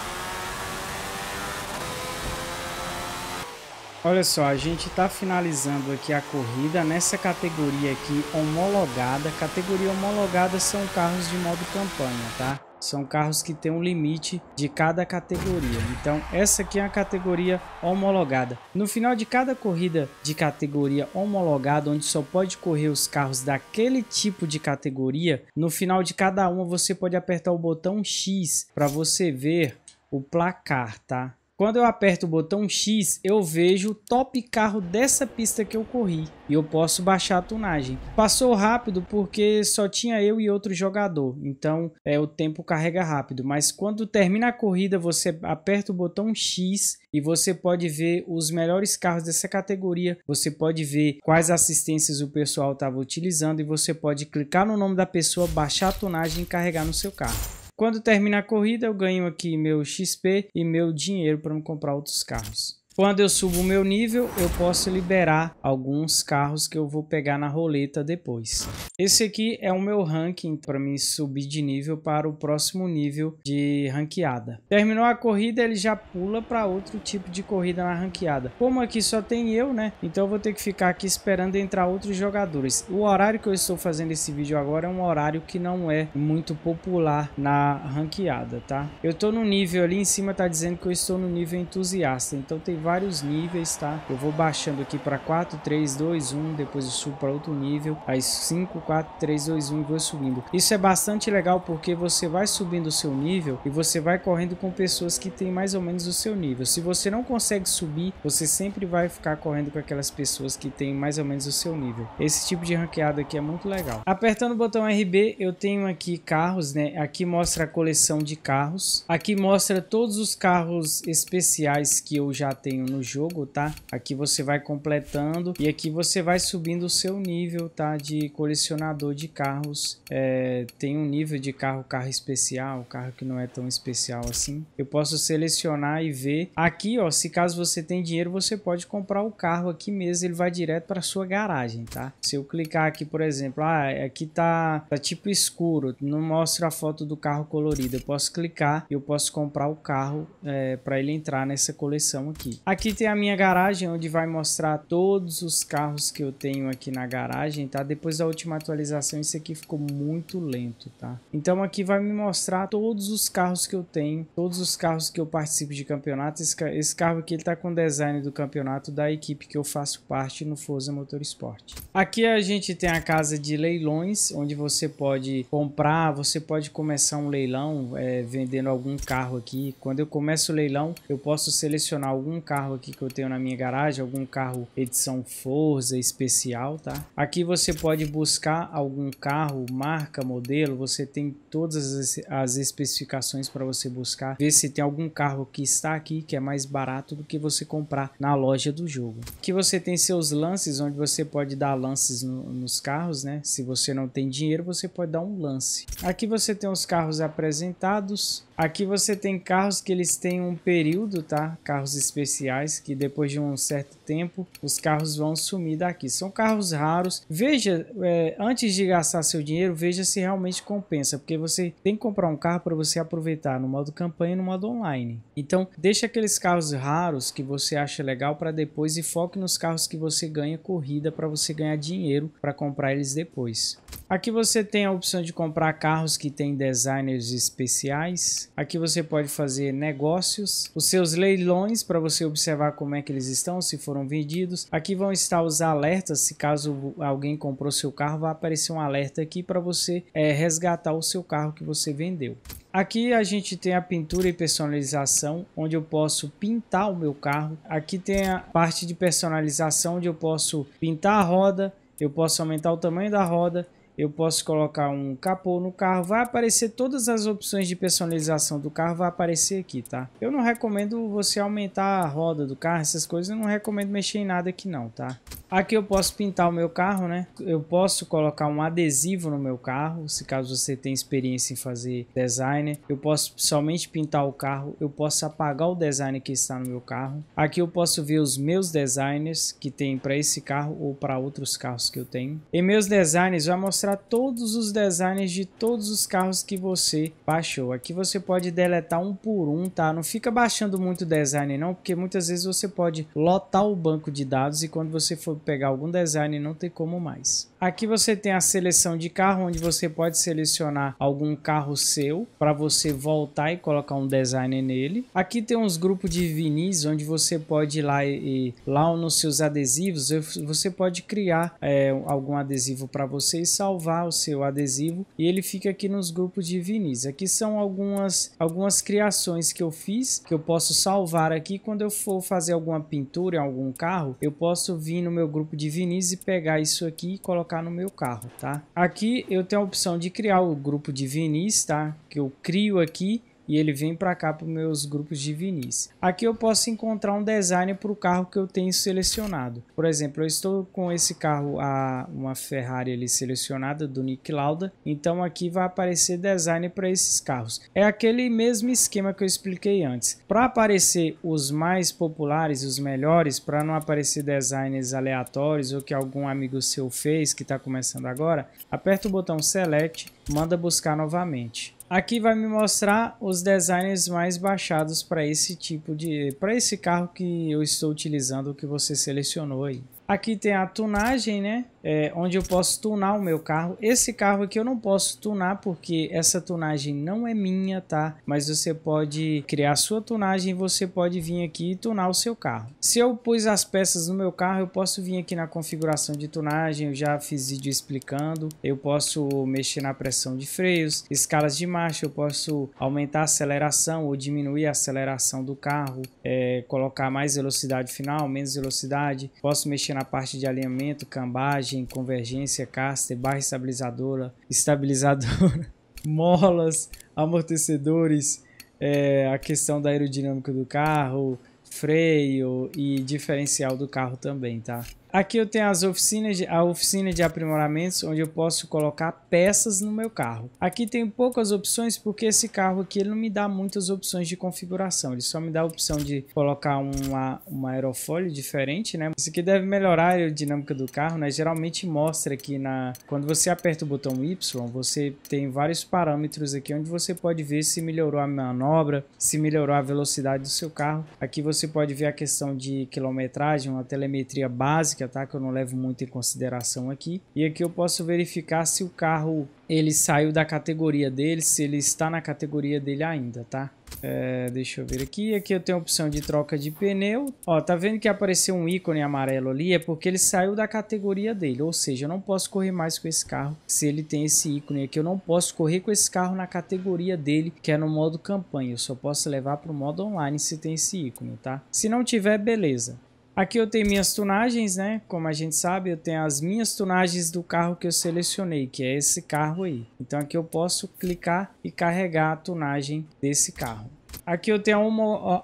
Olha só, a gente está finalizando aqui a corrida nessa categoria aqui homologada. Categoria homologada são carros de modo campanha, tá? São carros que têm um limite de cada categoria. Então, essa aqui é a categoria homologada. No final de cada corrida de categoria homologada, onde só pode correr os carros daquele tipo de categoria, no final de cada uma você pode apertar o botão X para você ver o placar, tá? Quando eu aperto o botão X, eu vejo o top carro dessa pista que eu corri e eu posso baixar a tunagem. Passou rápido porque só tinha eu e outro jogador, então é, o tempo carrega rápido. Mas quando termina a corrida, você aperta o botão X e você pode ver os melhores carros dessa categoria. Você pode ver quais assistências o pessoal estava utilizando e você pode clicar no nome da pessoa, baixar a tunagem e carregar no seu carro. Quando terminar a corrida, eu ganho aqui meu XP e meu dinheiro para me comprar outros carros. Quando eu subo o meu nível, eu posso liberar alguns carros que eu vou pegar na roleta depois. Esse aqui é o meu ranking para mim subir de nível para o próximo nível de ranqueada. Terminou a corrida, ele já pula para outro tipo de corrida na ranqueada. Como aqui só tem eu, né? Então eu vou ter que ficar aqui esperando entrar outros jogadores. O horário que eu estou fazendo esse vídeo agora é um horário que não é muito popular na ranqueada, tá? Eu estou no nível ali em cima, tá dizendo que eu estou no nível entusiasta. Então tem vários níveis, tá? Eu vou baixando aqui para 4, 3, 2, 1, depois eu subo para outro nível, aí 5, 4, 3, 2, 1 e vou subindo. Isso é bastante legal porque você vai subindo o seu nível e você vai correndo com pessoas que têm mais ou menos o seu nível. Se você não consegue subir, você sempre vai ficar correndo com aquelas pessoas que têm mais ou menos o seu nível. Esse tipo de ranqueado aqui é muito legal. Apertando o botão RB, eu tenho aqui carros, né? Aqui mostra a coleção de carros. Aqui mostra todos os carros especiais que eu já tenho no jogo, tá? Aqui você vai completando e aqui você vai subindo o seu nível, tá? De colecionador de carros. É, tem um nível de carro, carro especial, carro que não é tão especial assim. Eu posso selecionar e ver. Aqui, ó, se caso você tem dinheiro, você pode comprar o carro aqui mesmo. Ele vai direto para sua garagem, tá? Se eu clicar aqui, por exemplo, ah, aqui tá, tá tipo escuro, não mostra a foto do carro colorido. Eu posso clicar e eu posso comprar o carro é, para ele entrar nessa coleção aqui. Aqui tem a minha garagem, onde vai mostrar todos os carros que eu tenho aqui na garagem, tá? Depois da última atualização, isso aqui ficou muito lento, tá? Então aqui vai me mostrar todos os carros que eu tenho, todos os carros que eu participo de campeonato. Esse, esse carro aqui, ele tá com o design do campeonato da equipe que eu faço parte no Forza Motorsport. Aqui a gente tem a casa de leilões, onde você pode comprar, você pode começar um leilão é, vendendo algum carro aqui. Quando eu começo o leilão, eu posso selecionar algum carro carro aqui que eu tenho na minha garagem, algum carro edição Forza especial, tá? Aqui você pode buscar algum carro, marca, modelo, você tem todas as especificações para você buscar, ver se tem algum carro que está aqui que é mais barato do que você comprar na loja do jogo. Aqui você tem seus lances, onde você pode dar lances no, nos carros, né? Se você não tem dinheiro, você pode dar um lance. Aqui você tem os carros apresentados, Aqui você tem carros que eles têm um período, tá? Carros especiais que depois de um certo tempo os carros vão sumir daqui. São carros raros. Veja, é, antes de gastar seu dinheiro, veja se realmente compensa, porque você tem que comprar um carro para você aproveitar no modo campanha e no modo online. Então, deixa aqueles carros raros que você acha legal para depois e foque nos carros que você ganha corrida para você ganhar dinheiro para comprar eles depois. Aqui você tem a opção de comprar carros que têm designers especiais Aqui você pode fazer negócios, os seus leilões para você observar como é que eles estão, se foram vendidos. Aqui vão estar os alertas, se caso alguém comprou seu carro, vai aparecer um alerta aqui para você é, resgatar o seu carro que você vendeu. Aqui a gente tem a pintura e personalização, onde eu posso pintar o meu carro. Aqui tem a parte de personalização, onde eu posso pintar a roda, eu posso aumentar o tamanho da roda eu posso colocar um capô no carro, vai aparecer todas as opções de personalização do carro, vai aparecer aqui, tá? Eu não recomendo você aumentar a roda do carro, essas coisas, eu não recomendo mexer em nada aqui não, tá? Aqui eu posso pintar o meu carro, né? Eu posso colocar um adesivo no meu carro, se caso você tem experiência em fazer designer. Eu posso somente pintar o carro, eu posso apagar o design que está no meu carro. Aqui eu posso ver os meus designers que tem para esse carro ou para outros carros que eu tenho. E meus designers vai mostrar mostrar todos os designs de todos os carros que você baixou. Aqui você pode deletar um por um, tá? Não fica baixando muito design não, porque muitas vezes você pode lotar o banco de dados e quando você for pegar algum design não tem como mais. Aqui você tem a seleção de carro, onde você pode selecionar algum carro seu para você voltar e colocar um design nele. Aqui tem uns grupos de vinis, onde você pode ir lá e, lá nos seus adesivos, você pode criar é, algum adesivo para você e salvar o seu adesivo e ele fica aqui nos grupos de vinis. Aqui são algumas, algumas criações que eu fiz, que eu posso salvar aqui quando eu for fazer alguma pintura em algum carro, eu posso vir no meu grupo de vinis e pegar isso aqui e colocar colocar no meu carro, tá? Aqui eu tenho a opção de criar o grupo de vinis, tá? Que eu crio aqui e ele vem para cá para os meus grupos de vinis. Aqui eu posso encontrar um design para o carro que eu tenho selecionado. Por exemplo, eu estou com esse carro, a, uma Ferrari ali selecionada do Nick Lauda, então aqui vai aparecer design para esses carros. É aquele mesmo esquema que eu expliquei antes. Para aparecer os mais populares, os melhores, para não aparecer designs aleatórios ou que algum amigo seu fez que está começando agora, aperta o botão Select, manda buscar novamente. Aqui vai me mostrar os designers mais baixados para esse tipo de, para esse carro que eu estou utilizando, que você selecionou aí. Aqui tem a tunagem, né? É, onde eu posso tunar o meu carro. Esse carro aqui eu não posso tunar porque essa tunagem não é minha, tá? Mas você pode criar sua tunagem e você pode vir aqui e tunar o seu carro. Se eu pus as peças no meu carro, eu posso vir aqui na configuração de tunagem. Eu já fiz vídeo explicando. Eu posso mexer na pressão de freios, escalas de marcha. Eu posso aumentar a aceleração ou diminuir a aceleração do carro. É, colocar mais velocidade final, menos velocidade. Posso mexer na parte de alinhamento, cambagem, convergência, caster, barra estabilizadora, estabilizadora, molas, amortecedores, é, a questão da aerodinâmica do carro, freio e diferencial do carro também, tá? Aqui eu tenho as oficinas de, a oficina de aprimoramentos, onde eu posso colocar peças no meu carro. Aqui tem poucas opções, porque esse carro aqui ele não me dá muitas opções de configuração. Ele só me dá a opção de colocar uma, uma aerofólio diferente, né? Isso aqui deve melhorar a aerodinâmica do carro, né? Geralmente mostra aqui na... Quando você aperta o botão Y, você tem vários parâmetros aqui, onde você pode ver se melhorou a manobra, se melhorou a velocidade do seu carro. Aqui você pode ver a questão de quilometragem, uma telemetria básica, Ataque Que eu não levo muito em consideração aqui. E aqui eu posso verificar se o carro ele saiu da categoria dele, se ele está na categoria dele ainda, tá? É, deixa eu ver aqui. Aqui eu tenho a opção de troca de pneu. Ó, tá vendo que apareceu um ícone amarelo ali? É porque ele saiu da categoria dele. Ou seja, eu não posso correr mais com esse carro se ele tem esse ícone aqui. Eu não posso correr com esse carro na categoria dele, que é no modo campanha. Eu só posso levar para o modo online se tem esse ícone, tá? Se não tiver, beleza. Aqui eu tenho minhas tunagens, né? Como a gente sabe, eu tenho as minhas tunagens do carro que eu selecionei, que é esse carro aí. Então aqui eu posso clicar e carregar a tunagem desse carro. Aqui eu tenho a, homo...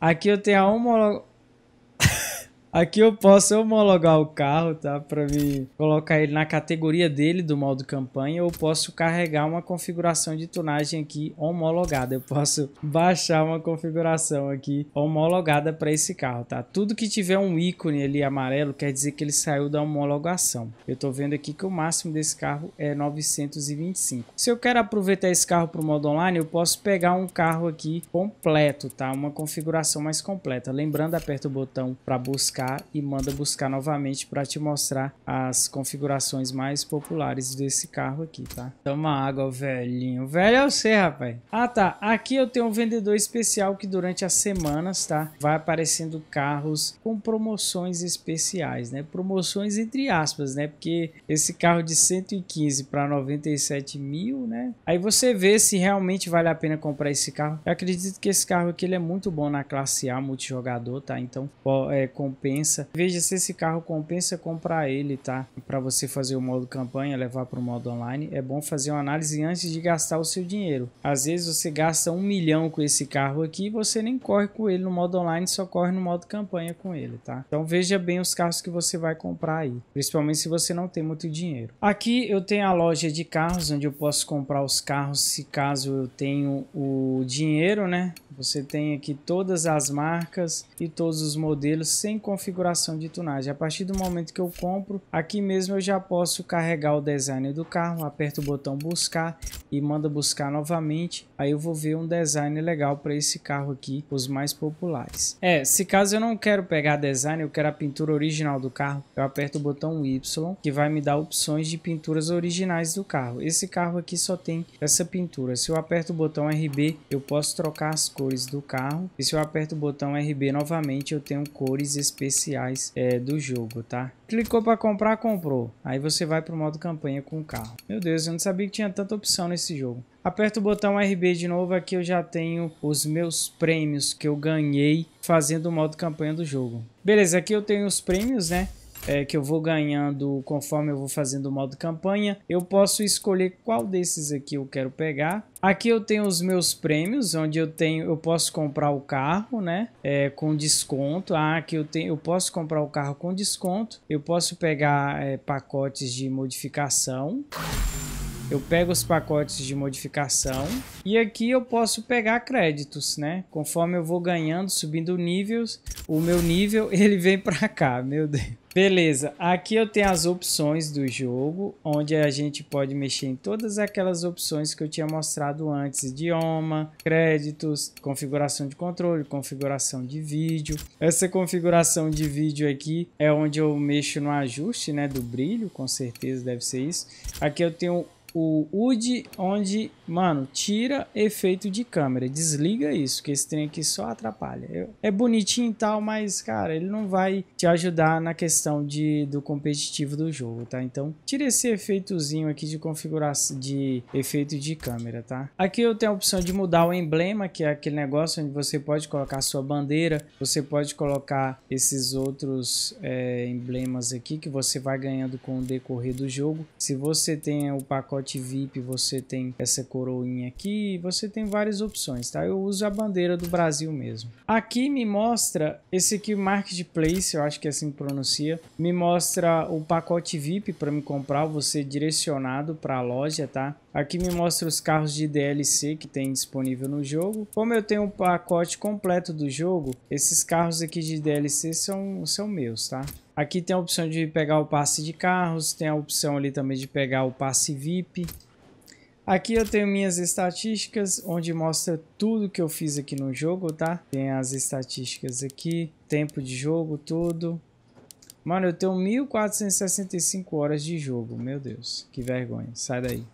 aqui eu tenho a homologação Aqui eu posso homologar o carro, tá? Pra me colocar ele na categoria dele do modo campanha. Ou posso carregar uma configuração de tunagem aqui homologada. Eu posso baixar uma configuração aqui homologada para esse carro, tá? Tudo que tiver um ícone ali amarelo quer dizer que ele saiu da homologação. Eu tô vendo aqui que o máximo desse carro é 925. Se eu quero aproveitar esse carro para o modo online, eu posso pegar um carro aqui completo, tá? Uma configuração mais completa. Lembrando, aperta o botão para buscar e manda buscar novamente para te mostrar as configurações mais populares desse carro aqui, tá? Toma água, velhinho. Velho é você, rapaz. Ah, tá. Aqui eu tenho um vendedor especial que durante as semanas, tá? Vai aparecendo carros com promoções especiais, né? Promoções entre aspas, né? Porque esse carro de 115 para 97 mil, né? Aí você vê se realmente vale a pena comprar esse carro. Eu acredito que esse carro aqui ele é muito bom na classe A multijogador, tá? Então, é, compensa compensa. Veja se esse carro compensa comprar ele, tá? Para você fazer o modo campanha, levar para o modo online, é bom fazer uma análise antes de gastar o seu dinheiro. Às vezes você gasta um milhão com esse carro aqui e você nem corre com ele no modo online, só corre no modo campanha com ele, tá? Então veja bem os carros que você vai comprar aí, principalmente se você não tem muito dinheiro. Aqui eu tenho a loja de carros, onde eu posso comprar os carros se caso eu tenho o dinheiro, né? Você tem aqui todas as marcas e todos os modelos sem configuração de tunagem. A partir do momento que eu compro, aqui mesmo eu já posso carregar o design do carro, aperto o botão buscar e manda buscar novamente. Aí eu vou ver um design legal para esse carro aqui, os mais populares. É, se caso eu não quero pegar design, eu quero a pintura original do carro, eu aperto o botão Y, que vai me dar opções de pinturas originais do carro. Esse carro aqui só tem essa pintura. Se eu aperto o botão RB, eu posso trocar as cores cores do carro. E se eu aperto o botão RB novamente, eu tenho cores especiais é, do jogo, tá? Clicou para comprar, comprou. Aí você vai para o modo campanha com o carro. Meu Deus, eu não sabia que tinha tanta opção nesse jogo. Aperto o botão RB de novo, aqui eu já tenho os meus prêmios que eu ganhei fazendo o modo campanha do jogo. Beleza, aqui eu tenho os prêmios, né? É, que eu vou ganhando conforme eu vou fazendo o modo campanha, eu posso escolher qual desses aqui eu quero pegar. Aqui eu tenho os meus prêmios, onde eu tenho, eu posso comprar o carro, né? É, com desconto. Ah, aqui eu tenho, eu posso comprar o carro com desconto. Eu posso pegar é, pacotes de modificação. Eu pego os pacotes de modificação e aqui eu posso pegar créditos, né? Conforme eu vou ganhando, subindo níveis, o meu nível ele vem para cá, meu Deus. Beleza, aqui eu tenho as opções do jogo, onde a gente pode mexer em todas aquelas opções que eu tinha mostrado antes, idioma, créditos, configuração de controle, configuração de vídeo. Essa configuração de vídeo aqui é onde eu mexo no ajuste né, do brilho, com certeza deve ser isso. Aqui eu tenho o UD, onde Mano, tira efeito de câmera, desliga isso, que esse trem aqui só atrapalha. É bonitinho e tal, mas, cara, ele não vai te ajudar na questão de, do competitivo do jogo, tá? Então, tira esse efeitozinho aqui de configuração, de efeito de câmera, tá? Aqui eu tenho a opção de mudar o emblema, que é aquele negócio onde você pode colocar sua bandeira, você pode colocar esses outros é, emblemas aqui que você vai ganhando com o decorrer do jogo. Se você tem o pacote VIP, você tem essa cor coroinha aqui, você tem várias opções, tá? Eu uso a bandeira do Brasil mesmo. Aqui me mostra, esse aqui Marketplace, eu acho que é assim que pronuncia, me mostra o pacote VIP para me comprar, você direcionado para a loja, tá? Aqui me mostra os carros de DLC que tem disponível no jogo. Como eu tenho o um pacote completo do jogo, esses carros aqui de DLC são, são meus, tá? Aqui tem a opção de pegar o passe de carros, tem a opção ali também de pegar o passe VIP. Aqui eu tenho minhas estatísticas, onde mostra tudo que eu fiz aqui no jogo, tá? Tem as estatísticas aqui, tempo de jogo, tudo. Mano, eu tenho 1465 horas de jogo, meu Deus, que vergonha, sai daí.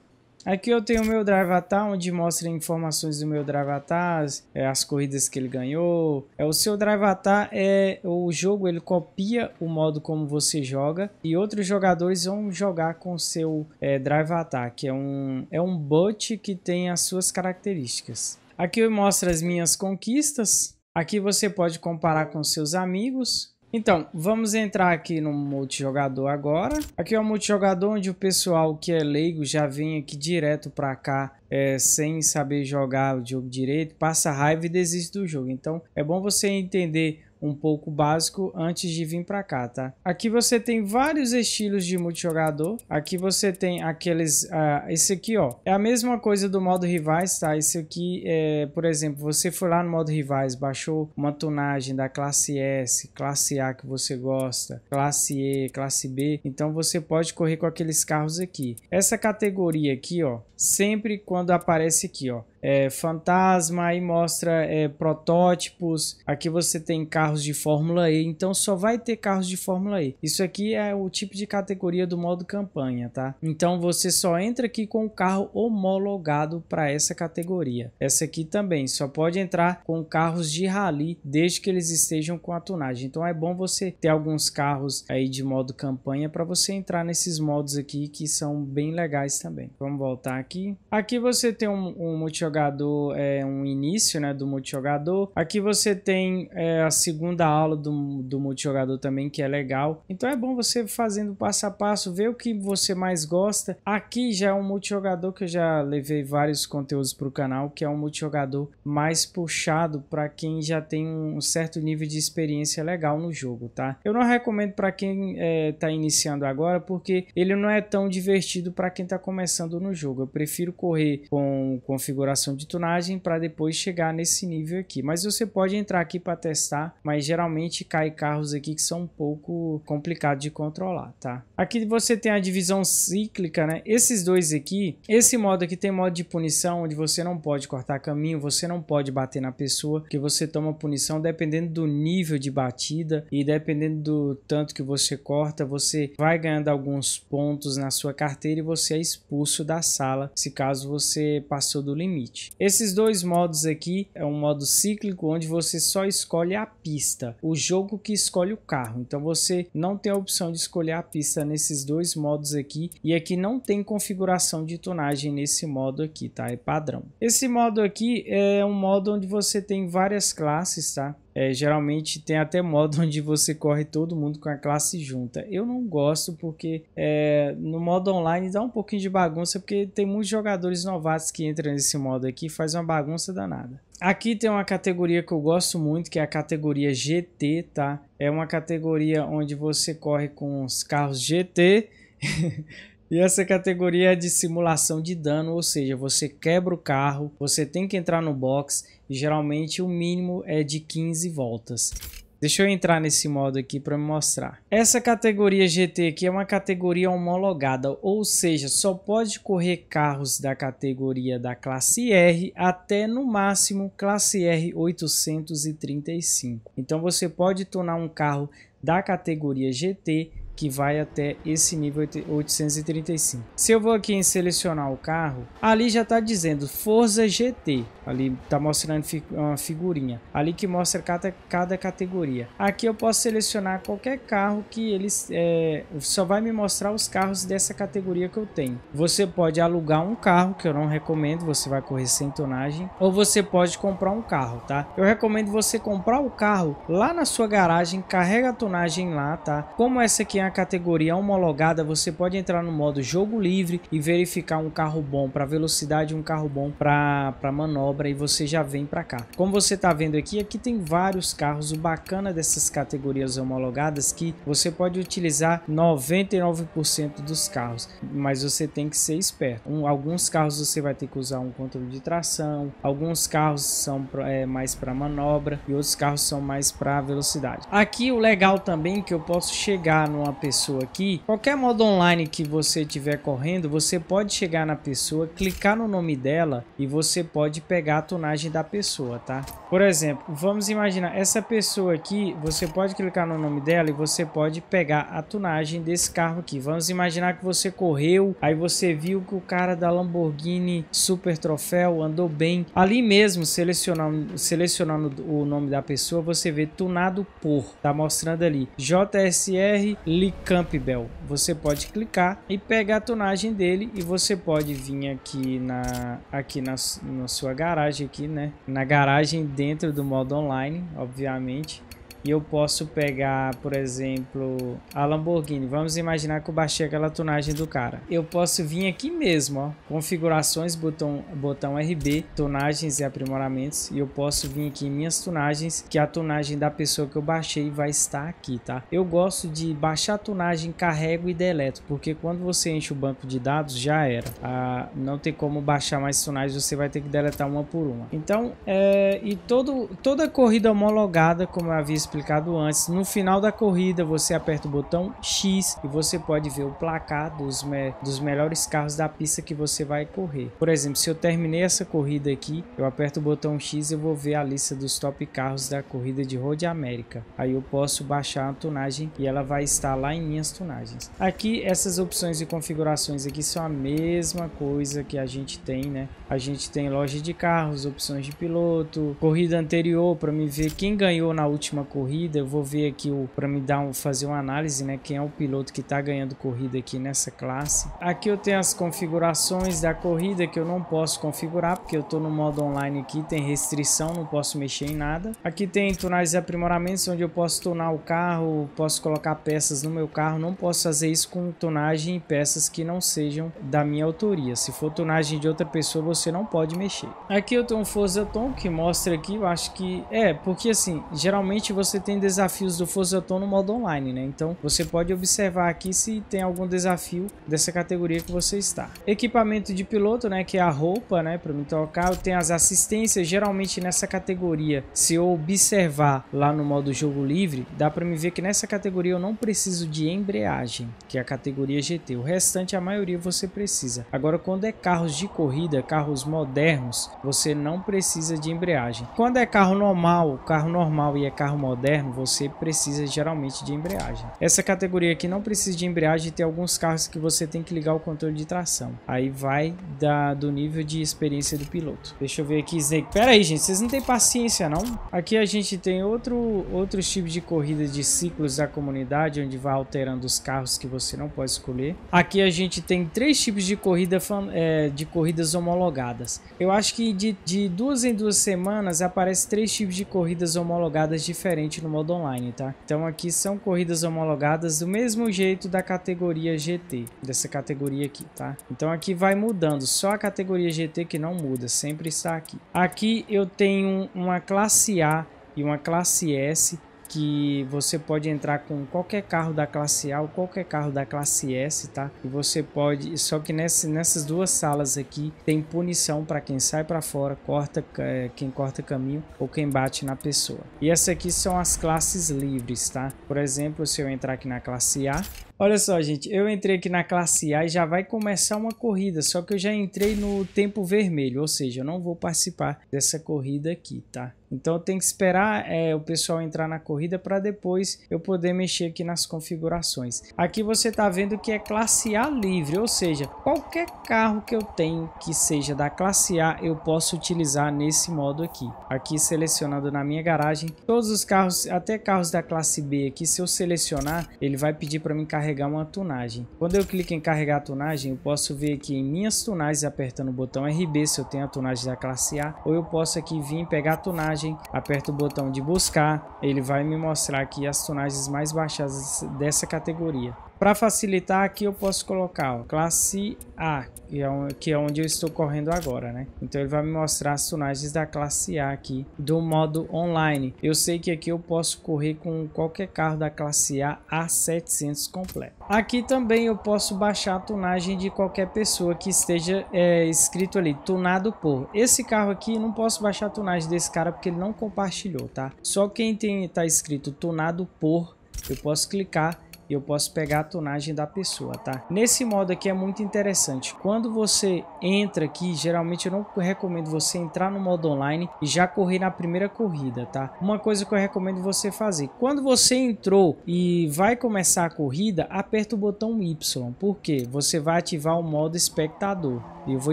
Aqui eu tenho o meu Atar, onde mostra informações do meu Atar, é, as corridas que ele ganhou. É, o seu Atar é o jogo, ele copia o modo como você joga e outros jogadores vão jogar com o seu é, Atar, que é um, é um bot que tem as suas características. Aqui eu mostro as minhas conquistas. Aqui você pode comparar com seus amigos então, vamos entrar aqui no multijogador agora. Aqui é o multijogador onde o pessoal que é leigo já vem aqui direto para cá é, sem saber jogar o jogo direito, passa raiva e desiste do jogo. Então, é bom você entender um pouco básico antes de vir para cá, tá? Aqui você tem vários estilos de multijogador. Aqui você tem aqueles... Uh, esse aqui, ó. É a mesma coisa do modo rivais, tá? Esse aqui, é, por exemplo, você foi lá no modo rivais, baixou uma tunagem da classe S, classe A que você gosta, classe E, classe B. Então você pode correr com aqueles carros aqui. Essa categoria aqui, ó, sempre quando aparece aqui, ó, é, fantasma, aí mostra é, protótipos. Aqui você tem carros de Fórmula E, então só vai ter carros de Fórmula E. Isso aqui é o tipo de categoria do modo campanha, tá? Então você só entra aqui com o carro homologado para essa categoria. Essa aqui também só pode entrar com carros de rally desde que eles estejam com a tunagem. Então é bom você ter alguns carros aí de modo campanha para você entrar nesses modos aqui que são bem legais também. Vamos voltar aqui. Aqui você tem um, um multijogador é um início né, do multijogador. Aqui você tem é, a segunda aula do, do multijogador também, que é legal. Então é bom você fazendo passo a passo, ver o que você mais gosta. Aqui já é um multijogador que eu já levei vários conteúdos para o canal, que é um multijogador mais puxado para quem já tem um certo nível de experiência legal no jogo, tá? Eu não recomendo para quem está é, tá iniciando agora, porque ele não é tão divertido para quem está começando no jogo. Eu prefiro correr com configuração operação de tunagem para depois chegar nesse nível aqui. Mas você pode entrar aqui para testar, mas geralmente cai carros aqui que são um pouco complicado de controlar, tá? Aqui você tem a divisão cíclica, né? Esses dois aqui, esse modo aqui tem modo de punição, onde você não pode cortar caminho, você não pode bater na pessoa, que você toma punição dependendo do nível de batida e dependendo do tanto que você corta, você vai ganhando alguns pontos na sua carteira e você é expulso da sala, se caso você passou do limite limite. Esses dois modos aqui é um modo cíclico onde você só escolhe a pista, o jogo que escolhe o carro. Então você não tem a opção de escolher a pista nesses dois modos aqui e aqui não tem configuração de tonagem nesse modo aqui, tá? É padrão. Esse modo aqui é um modo onde você tem várias classes, tá? É, geralmente tem até modo onde você corre todo mundo com a classe junta. Eu não gosto porque é, no modo online dá um pouquinho de bagunça, porque tem muitos jogadores novatos que entram nesse modo aqui e faz uma bagunça danada. Aqui tem uma categoria que eu gosto muito, que é a categoria GT, tá? É uma categoria onde você corre com os carros GT. E essa categoria é de simulação de dano, ou seja, você quebra o carro, você tem que entrar no box e geralmente o mínimo é de 15 voltas. Deixa eu entrar nesse modo aqui para mostrar. Essa categoria GT aqui é uma categoria homologada, ou seja, só pode correr carros da categoria da classe R até no máximo classe R 835. Então você pode tornar um carro da categoria GT que vai até esse nível 835. Se eu vou aqui em selecionar o carro, ali já está dizendo Forza GT, ali está mostrando uma figurinha, ali que mostra cada, cada categoria. Aqui eu posso selecionar qualquer carro que ele é, só vai me mostrar os carros dessa categoria que eu tenho. Você pode alugar um carro, que eu não recomendo, você vai correr sem tonagem, ou você pode comprar um carro, tá? Eu recomendo você comprar o carro lá na sua garagem, carrega a tonagem lá, tá? Como essa aqui é a categoria homologada, você pode entrar no modo jogo livre e verificar um carro bom para velocidade, um carro bom para manobra e você já vem para cá. Como você está vendo aqui, aqui tem vários carros. O bacana dessas categorias homologadas que você pode utilizar 99% dos carros, mas você tem que ser esperto. Um, alguns carros você vai ter que usar um controle de tração, alguns carros são é, mais para manobra e outros carros são mais para velocidade. Aqui o legal também é que eu posso chegar numa pessoa aqui, qualquer modo online que você tiver correndo, você pode chegar na pessoa, clicar no nome dela e você pode pegar a tonagem da pessoa, tá? Por exemplo, vamos imaginar, essa pessoa aqui, você pode clicar no nome dela e você pode pegar a tonagem desse carro aqui. Vamos imaginar que você correu, aí você viu que o cara da Lamborghini Super Troféu andou bem. Ali mesmo, selecionando, selecionando o nome da pessoa, você vê tunado por, tá mostrando ali. JSR Li Campbell. Você pode clicar e pegar a tonagem dele e você pode vir aqui na aqui na, na sua garagem aqui, né? Na garagem dentro do modo online, obviamente e eu posso pegar, por exemplo, a Lamborghini. Vamos imaginar que eu baixei aquela tunagem do cara. Eu posso vir aqui mesmo, ó, configurações, botão, botão RB, tunagens e aprimoramentos, e eu posso vir aqui em minhas tunagens, que a tunagem da pessoa que eu baixei vai estar aqui, tá? Eu gosto de baixar a tunagem, carrego e deleto, porque quando você enche o banco de dados, já era. Ah, não tem como baixar mais tunagens, você vai ter que deletar uma por uma. Então, é, e todo, toda corrida homologada, como eu aviso explicado antes. No final da corrida, você aperta o botão X e você pode ver o placar dos, me dos melhores carros da pista que você vai correr. Por exemplo, se eu terminei essa corrida aqui, eu aperto o botão X e vou ver a lista dos top carros da corrida de Road América. Aí eu posso baixar a tunagem e ela vai estar lá em minhas tunagens. Aqui, essas opções de configurações aqui são a mesma coisa que a gente tem, né? A gente tem loja de carros, opções de piloto, corrida anterior para me ver quem ganhou na última corrida corrida. Eu vou ver aqui para me dar um, fazer uma análise, né? Quem é o piloto que está ganhando corrida aqui nessa classe. Aqui eu tenho as configurações da corrida que eu não posso configurar porque eu estou no modo online aqui, tem restrição, não posso mexer em nada. Aqui tem tunais e aprimoramentos onde eu posso tunar o carro, posso colocar peças no meu carro. Não posso fazer isso com tunagem e peças que não sejam da minha autoria. Se for tunagem de outra pessoa, você não pode mexer. Aqui eu tenho um Forza Tom que mostra aqui, eu acho que é, porque assim, geralmente você você tem desafios do Forza no modo online, né? Então você pode observar aqui se tem algum desafio dessa categoria que você está. Equipamento de piloto, né? Que é a roupa, né? Para me trocar. Tem as assistências. Geralmente nessa categoria, se eu observar lá no modo jogo livre, dá para me ver que nessa categoria eu não preciso de embreagem, que é a categoria GT. O restante, a maioria você precisa. Agora, quando é carros de corrida, carros modernos, você não precisa de embreagem. Quando é carro normal, carro normal e é carro moderno moderno, você precisa geralmente de embreagem. Essa categoria aqui não precisa de embreagem, tem alguns carros que você tem que ligar o controle de tração. Aí vai da, do nível de experiência do piloto. Deixa eu ver aqui, Snake. Pera aí, gente, vocês não têm paciência, não? Aqui a gente tem outro, outro tipo de corrida de ciclos da comunidade, onde vai alterando os carros que você não pode escolher. Aqui a gente tem três tipos de corrida é, de corridas homologadas. Eu acho que de, de duas em duas semanas aparece três tipos de corridas homologadas diferentes somente no modo online, tá? Então aqui são corridas homologadas do mesmo jeito da categoria GT, dessa categoria aqui, tá? Então aqui vai mudando, só a categoria GT que não muda, sempre está aqui. Aqui eu tenho uma classe A e uma classe S que você pode entrar com qualquer carro da classe A ou qualquer carro da classe S, tá? E você pode, só que nesse nessas duas salas aqui tem punição para quem sai para fora, corta é, quem corta caminho ou quem bate na pessoa. E essas aqui são as classes livres, tá? Por exemplo, se eu entrar aqui na classe A, Olha só, gente, eu entrei aqui na classe A e já vai começar uma corrida, só que eu já entrei no tempo vermelho, ou seja, eu não vou participar dessa corrida aqui, tá? Então eu tenho que esperar é, o pessoal entrar na corrida para depois eu poder mexer aqui nas configurações. Aqui você está vendo que é classe A livre, ou seja, qualquer carro que eu tenho que seja da classe A eu posso utilizar nesse modo aqui. Aqui selecionado na minha garagem, todos os carros, até carros da classe B aqui, se eu selecionar, ele vai pedir para mim carregar uma tunagem. Quando eu clico em carregar a tunagem, eu posso ver aqui em minhas tunagens apertando o botão RB se eu tenho a tunagem da classe A, ou eu posso aqui vir pegar a tunagem tonagem, aperto o botão de buscar, ele vai me mostrar aqui as tonagens mais baixadas dessa categoria. Para facilitar aqui eu posso colocar ó, classe A, é que é, onde eu estou correndo agora, né? Então ele vai me mostrar as tunagens da classe A aqui do modo online. Eu sei que aqui eu posso correr com qualquer carro da classe A A700 completo. Aqui também eu posso baixar a tunagem de qualquer pessoa que esteja é, escrito ali, tunado por. Esse carro aqui não posso baixar a tunagem desse cara porque ele não compartilhou, tá? Só quem tem tá escrito tunado por, eu posso clicar e eu posso pegar a tonagem da pessoa, tá? Nesse modo aqui é muito interessante. Quando você entra aqui, geralmente eu não recomendo você entrar no modo online e já correr na primeira corrida, tá? Uma coisa que eu recomendo você fazer. Quando você entrou e vai começar a corrida, aperta o botão Y. porque Você vai ativar o modo espectador. E eu vou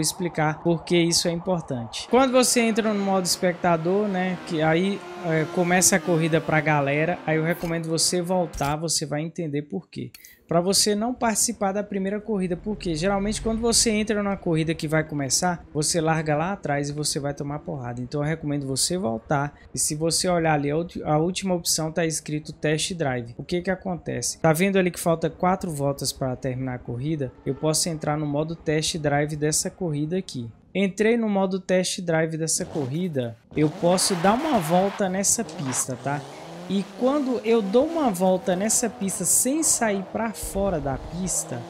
explicar por que isso é importante. Quando você entra no modo espectador, né? Que aí é, começa a corrida para a galera. Aí eu recomendo você voltar, você vai entender por quê? Para você não participar da primeira corrida, porque geralmente quando você entra numa corrida que vai começar, você larga lá atrás e você vai tomar porrada. Então eu recomendo você voltar e se você olhar ali a última opção tá escrito test drive. O que que acontece? Tá vendo ali que falta quatro voltas para terminar a corrida? Eu posso entrar no modo test drive dessa corrida aqui. Entrei no modo test drive dessa corrida, eu posso dar uma volta nessa pista, tá? E quando eu dou uma volta nessa pista sem sair para fora da pista,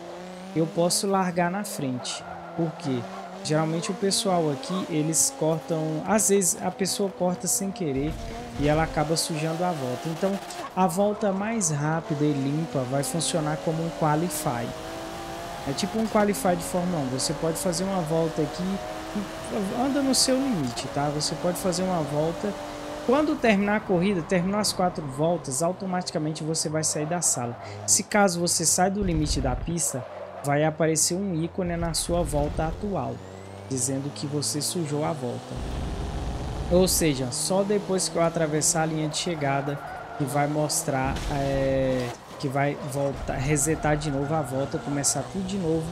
eu posso largar na frente. Por quê? Geralmente o pessoal aqui, eles cortam, às vezes a pessoa corta sem querer e ela acaba sujando a volta. Então, a volta mais rápida e limpa vai funcionar como um qualify. É tipo um qualify de Fórmula 1. Você pode fazer uma volta aqui anda no seu limite, tá? Você pode fazer uma volta quando terminar a corrida, terminar as quatro voltas, automaticamente você vai sair da sala. Se caso você sai do limite da pista, vai aparecer um ícone na sua volta atual, dizendo que você sujou a volta. Ou seja, só depois que eu atravessar a linha de chegada que vai mostrar é, que vai voltar, resetar de novo a volta, começar tudo de novo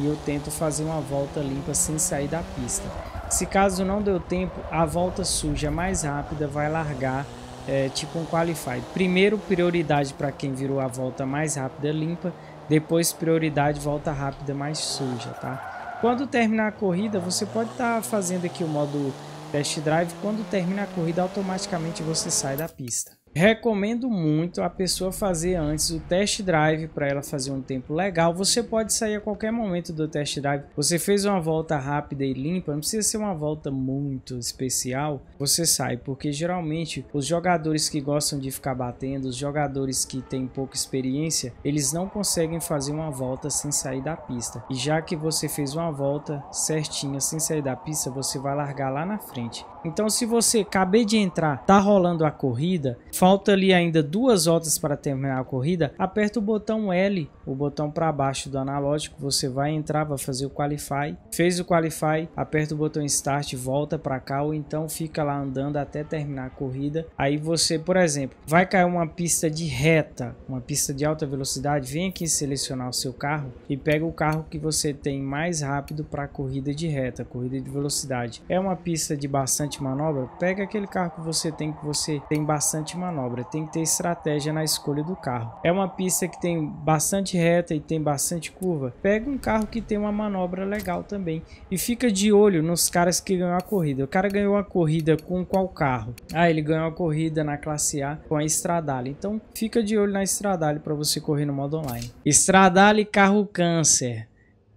e eu tento fazer uma volta limpa sem sair da pista. Se caso não deu tempo, a volta suja mais rápida vai largar é, tipo um qualify. Primeiro prioridade para quem virou a volta mais rápida limpa, depois prioridade volta rápida mais suja, tá? Quando terminar a corrida, você pode estar tá fazendo aqui o modo test drive, quando termina a corrida automaticamente você sai da pista. Recomendo muito a pessoa fazer antes o test drive para ela fazer um tempo legal. Você pode sair a qualquer momento do test drive. Você fez uma volta rápida e limpa, não precisa ser uma volta muito especial. Você sai, porque geralmente os jogadores que gostam de ficar batendo, os jogadores que têm pouca experiência, eles não conseguem fazer uma volta sem sair da pista. E já que você fez uma volta certinha sem sair da pista, você vai largar lá na frente. Então, se você acabei de entrar, tá rolando a corrida, falta ali ainda duas voltas para terminar a corrida, aperta o botão L, o botão para baixo do analógico, você vai entrar, vai fazer o qualify, fez o qualify, aperta o botão start, volta para cá ou então fica lá andando até terminar a corrida. Aí você, por exemplo, vai cair uma pista de reta, uma pista de alta velocidade, vem aqui selecionar o seu carro e pega o carro que você tem mais rápido para corrida de reta, corrida de velocidade. É uma pista de bastante manobra, pega aquele carro que você tem que você tem bastante manobra manobra, tem que ter estratégia na escolha do carro. É uma pista que tem bastante reta e tem bastante curva. Pega um carro que tem uma manobra legal também e fica de olho nos caras que ganham a corrida. O cara ganhou a corrida com qual carro? Ah, ele ganhou a corrida na classe A com a Stradale. Então fica de olho na Stradale para você correr no modo online. Stradale carro câncer.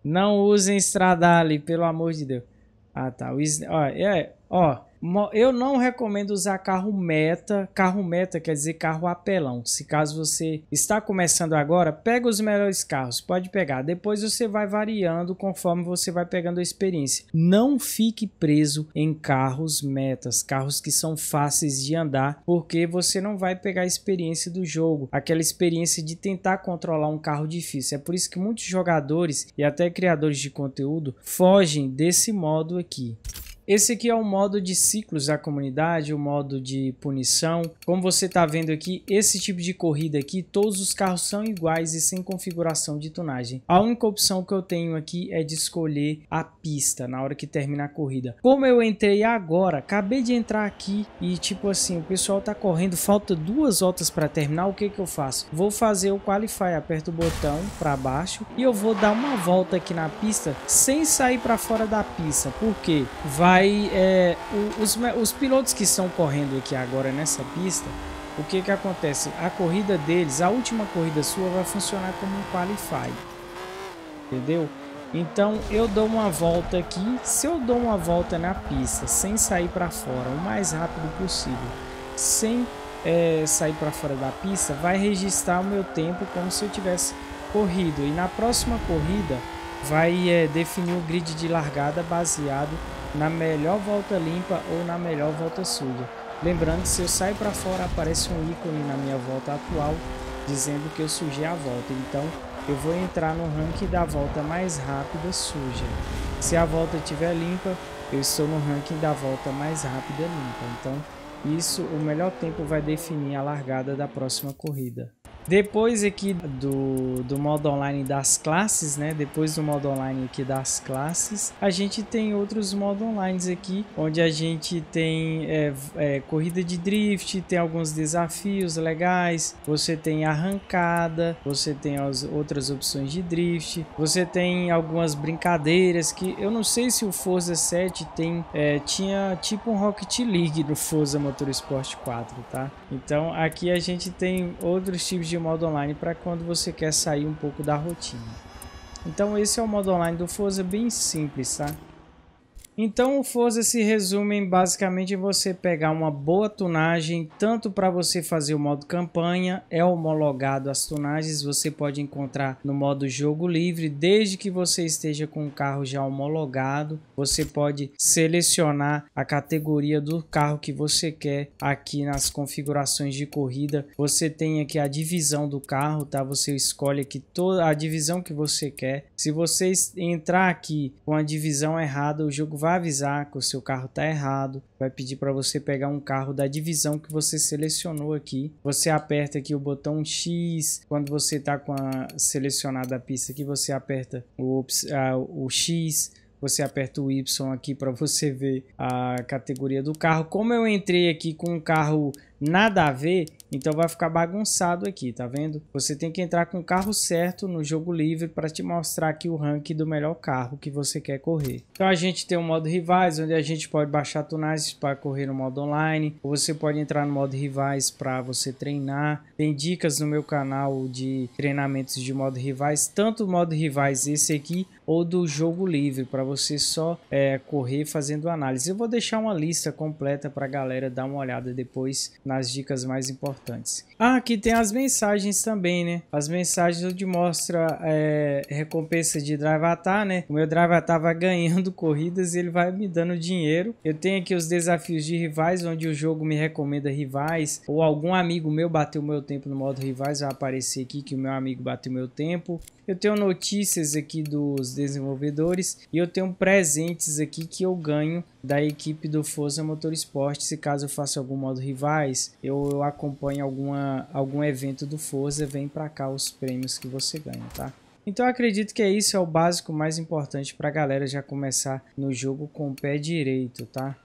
Não usem Stradale, pelo amor de Deus. Ah, tá. O, ó, é, eu não recomendo usar carro meta. Carro meta quer dizer carro apelão. Se caso você está começando agora, pega os melhores carros, pode pegar. Depois você vai variando conforme você vai pegando a experiência. Não fique preso em carros metas, carros que são fáceis de andar, porque você não vai pegar a experiência do jogo, aquela experiência de tentar controlar um carro difícil. É por isso que muitos jogadores e até criadores de conteúdo fogem desse modo aqui. Esse aqui é o modo de ciclos da comunidade, o modo de punição. Como você está vendo aqui, esse tipo de corrida aqui, todos os carros são iguais e sem configuração de tunagem. A única opção que eu tenho aqui é de escolher a pista na hora que terminar a corrida. Como eu entrei agora, acabei de entrar aqui e tipo assim, o pessoal está correndo, falta duas voltas para terminar, o que que eu faço? Vou fazer o qualify, aperto o botão para baixo e eu vou dar uma volta aqui na pista sem sair para fora da pista, porque vai Aí é, os, os pilotos que estão correndo aqui agora nessa pista, o que que acontece? A corrida deles, a última corrida sua vai funcionar como um qualify, entendeu? Então eu dou uma volta aqui, se eu dou uma volta na pista sem sair para fora, o mais rápido possível, sem é, sair para fora da pista, vai registrar o meu tempo como se eu tivesse corrido. E na próxima corrida vai é, definir o grid de largada baseado na melhor volta limpa ou na melhor volta suja. Lembrando que se eu sair para fora aparece um ícone na minha volta atual dizendo que eu sujei a volta, então eu vou entrar no ranking da volta mais rápida suja. Se a volta estiver limpa, eu estou no ranking da volta mais rápida limpa, então isso o melhor tempo vai definir a largada da próxima corrida. Depois aqui do, do modo online das classes, né? Depois do modo online aqui das classes, a gente tem outros modos online aqui, onde a gente tem é, é, corrida de drift, tem alguns desafios legais, você tem arrancada, você tem as outras opções de drift, você tem algumas brincadeiras que eu não sei se o Forza 7 tem, é, tinha tipo um Rocket League no Forza Motorsport 4, tá? Então aqui a gente tem outros tipos de o modo online para quando você quer sair um pouco da rotina. Então esse é o modo online do Forza, bem simples, tá? Então o Forza se resume em basicamente você pegar uma boa tunagem, tanto para você fazer o modo campanha, é homologado as tunagens, você pode encontrar no modo jogo livre, desde que você esteja com o carro já homologado, você pode selecionar a categoria do carro que você quer aqui nas configurações de corrida. Você tem aqui a divisão do carro, tá? Você escolhe aqui toda a divisão que você quer. Se você entrar aqui com a divisão errada, o jogo vai vai avisar que o seu carro está errado, vai pedir para você pegar um carro da divisão que você selecionou aqui. Você aperta aqui o botão X, quando você está com a selecionada a pista aqui, você aperta o, uh, o X, você aperta o Y aqui para você ver a categoria do carro. Como eu entrei aqui com um carro nada a ver, então vai ficar bagunçado aqui, tá vendo? Você tem que entrar com o carro certo no jogo livre para te mostrar aqui o ranking do melhor carro que você quer correr. Então a gente tem o modo rivais, onde a gente pode baixar tunais para correr no modo online. Ou você pode entrar no modo rivais para você treinar. Tem dicas no meu canal de treinamentos de modo rivais, tanto modo rivais esse aqui ou do jogo livre, para você só é, correr fazendo análise. Eu vou deixar uma lista completa para a galera dar uma olhada depois nas dicas mais importantes. Ah, aqui tem as mensagens também, né? As mensagens onde mostra é, recompensa de Drive Atar, né? O meu Drive Atar vai ganhando corridas e ele vai me dando dinheiro. Eu tenho aqui os desafios de rivais, onde o jogo me recomenda rivais ou algum amigo meu bateu meu tempo no modo rivais, vai aparecer aqui que o meu amigo bateu meu tempo. Eu tenho notícias aqui dos desenvolvedores e eu tenho presentes aqui que eu ganho da equipe do Forza Motorsport. Se caso eu faça algum modo rivais, eu, eu acompanho alguma, algum evento do Forza, vem para cá os prêmios que você ganha, tá? Então acredito que é isso, é o básico mais importante para a galera já começar no jogo com o pé direito, tá?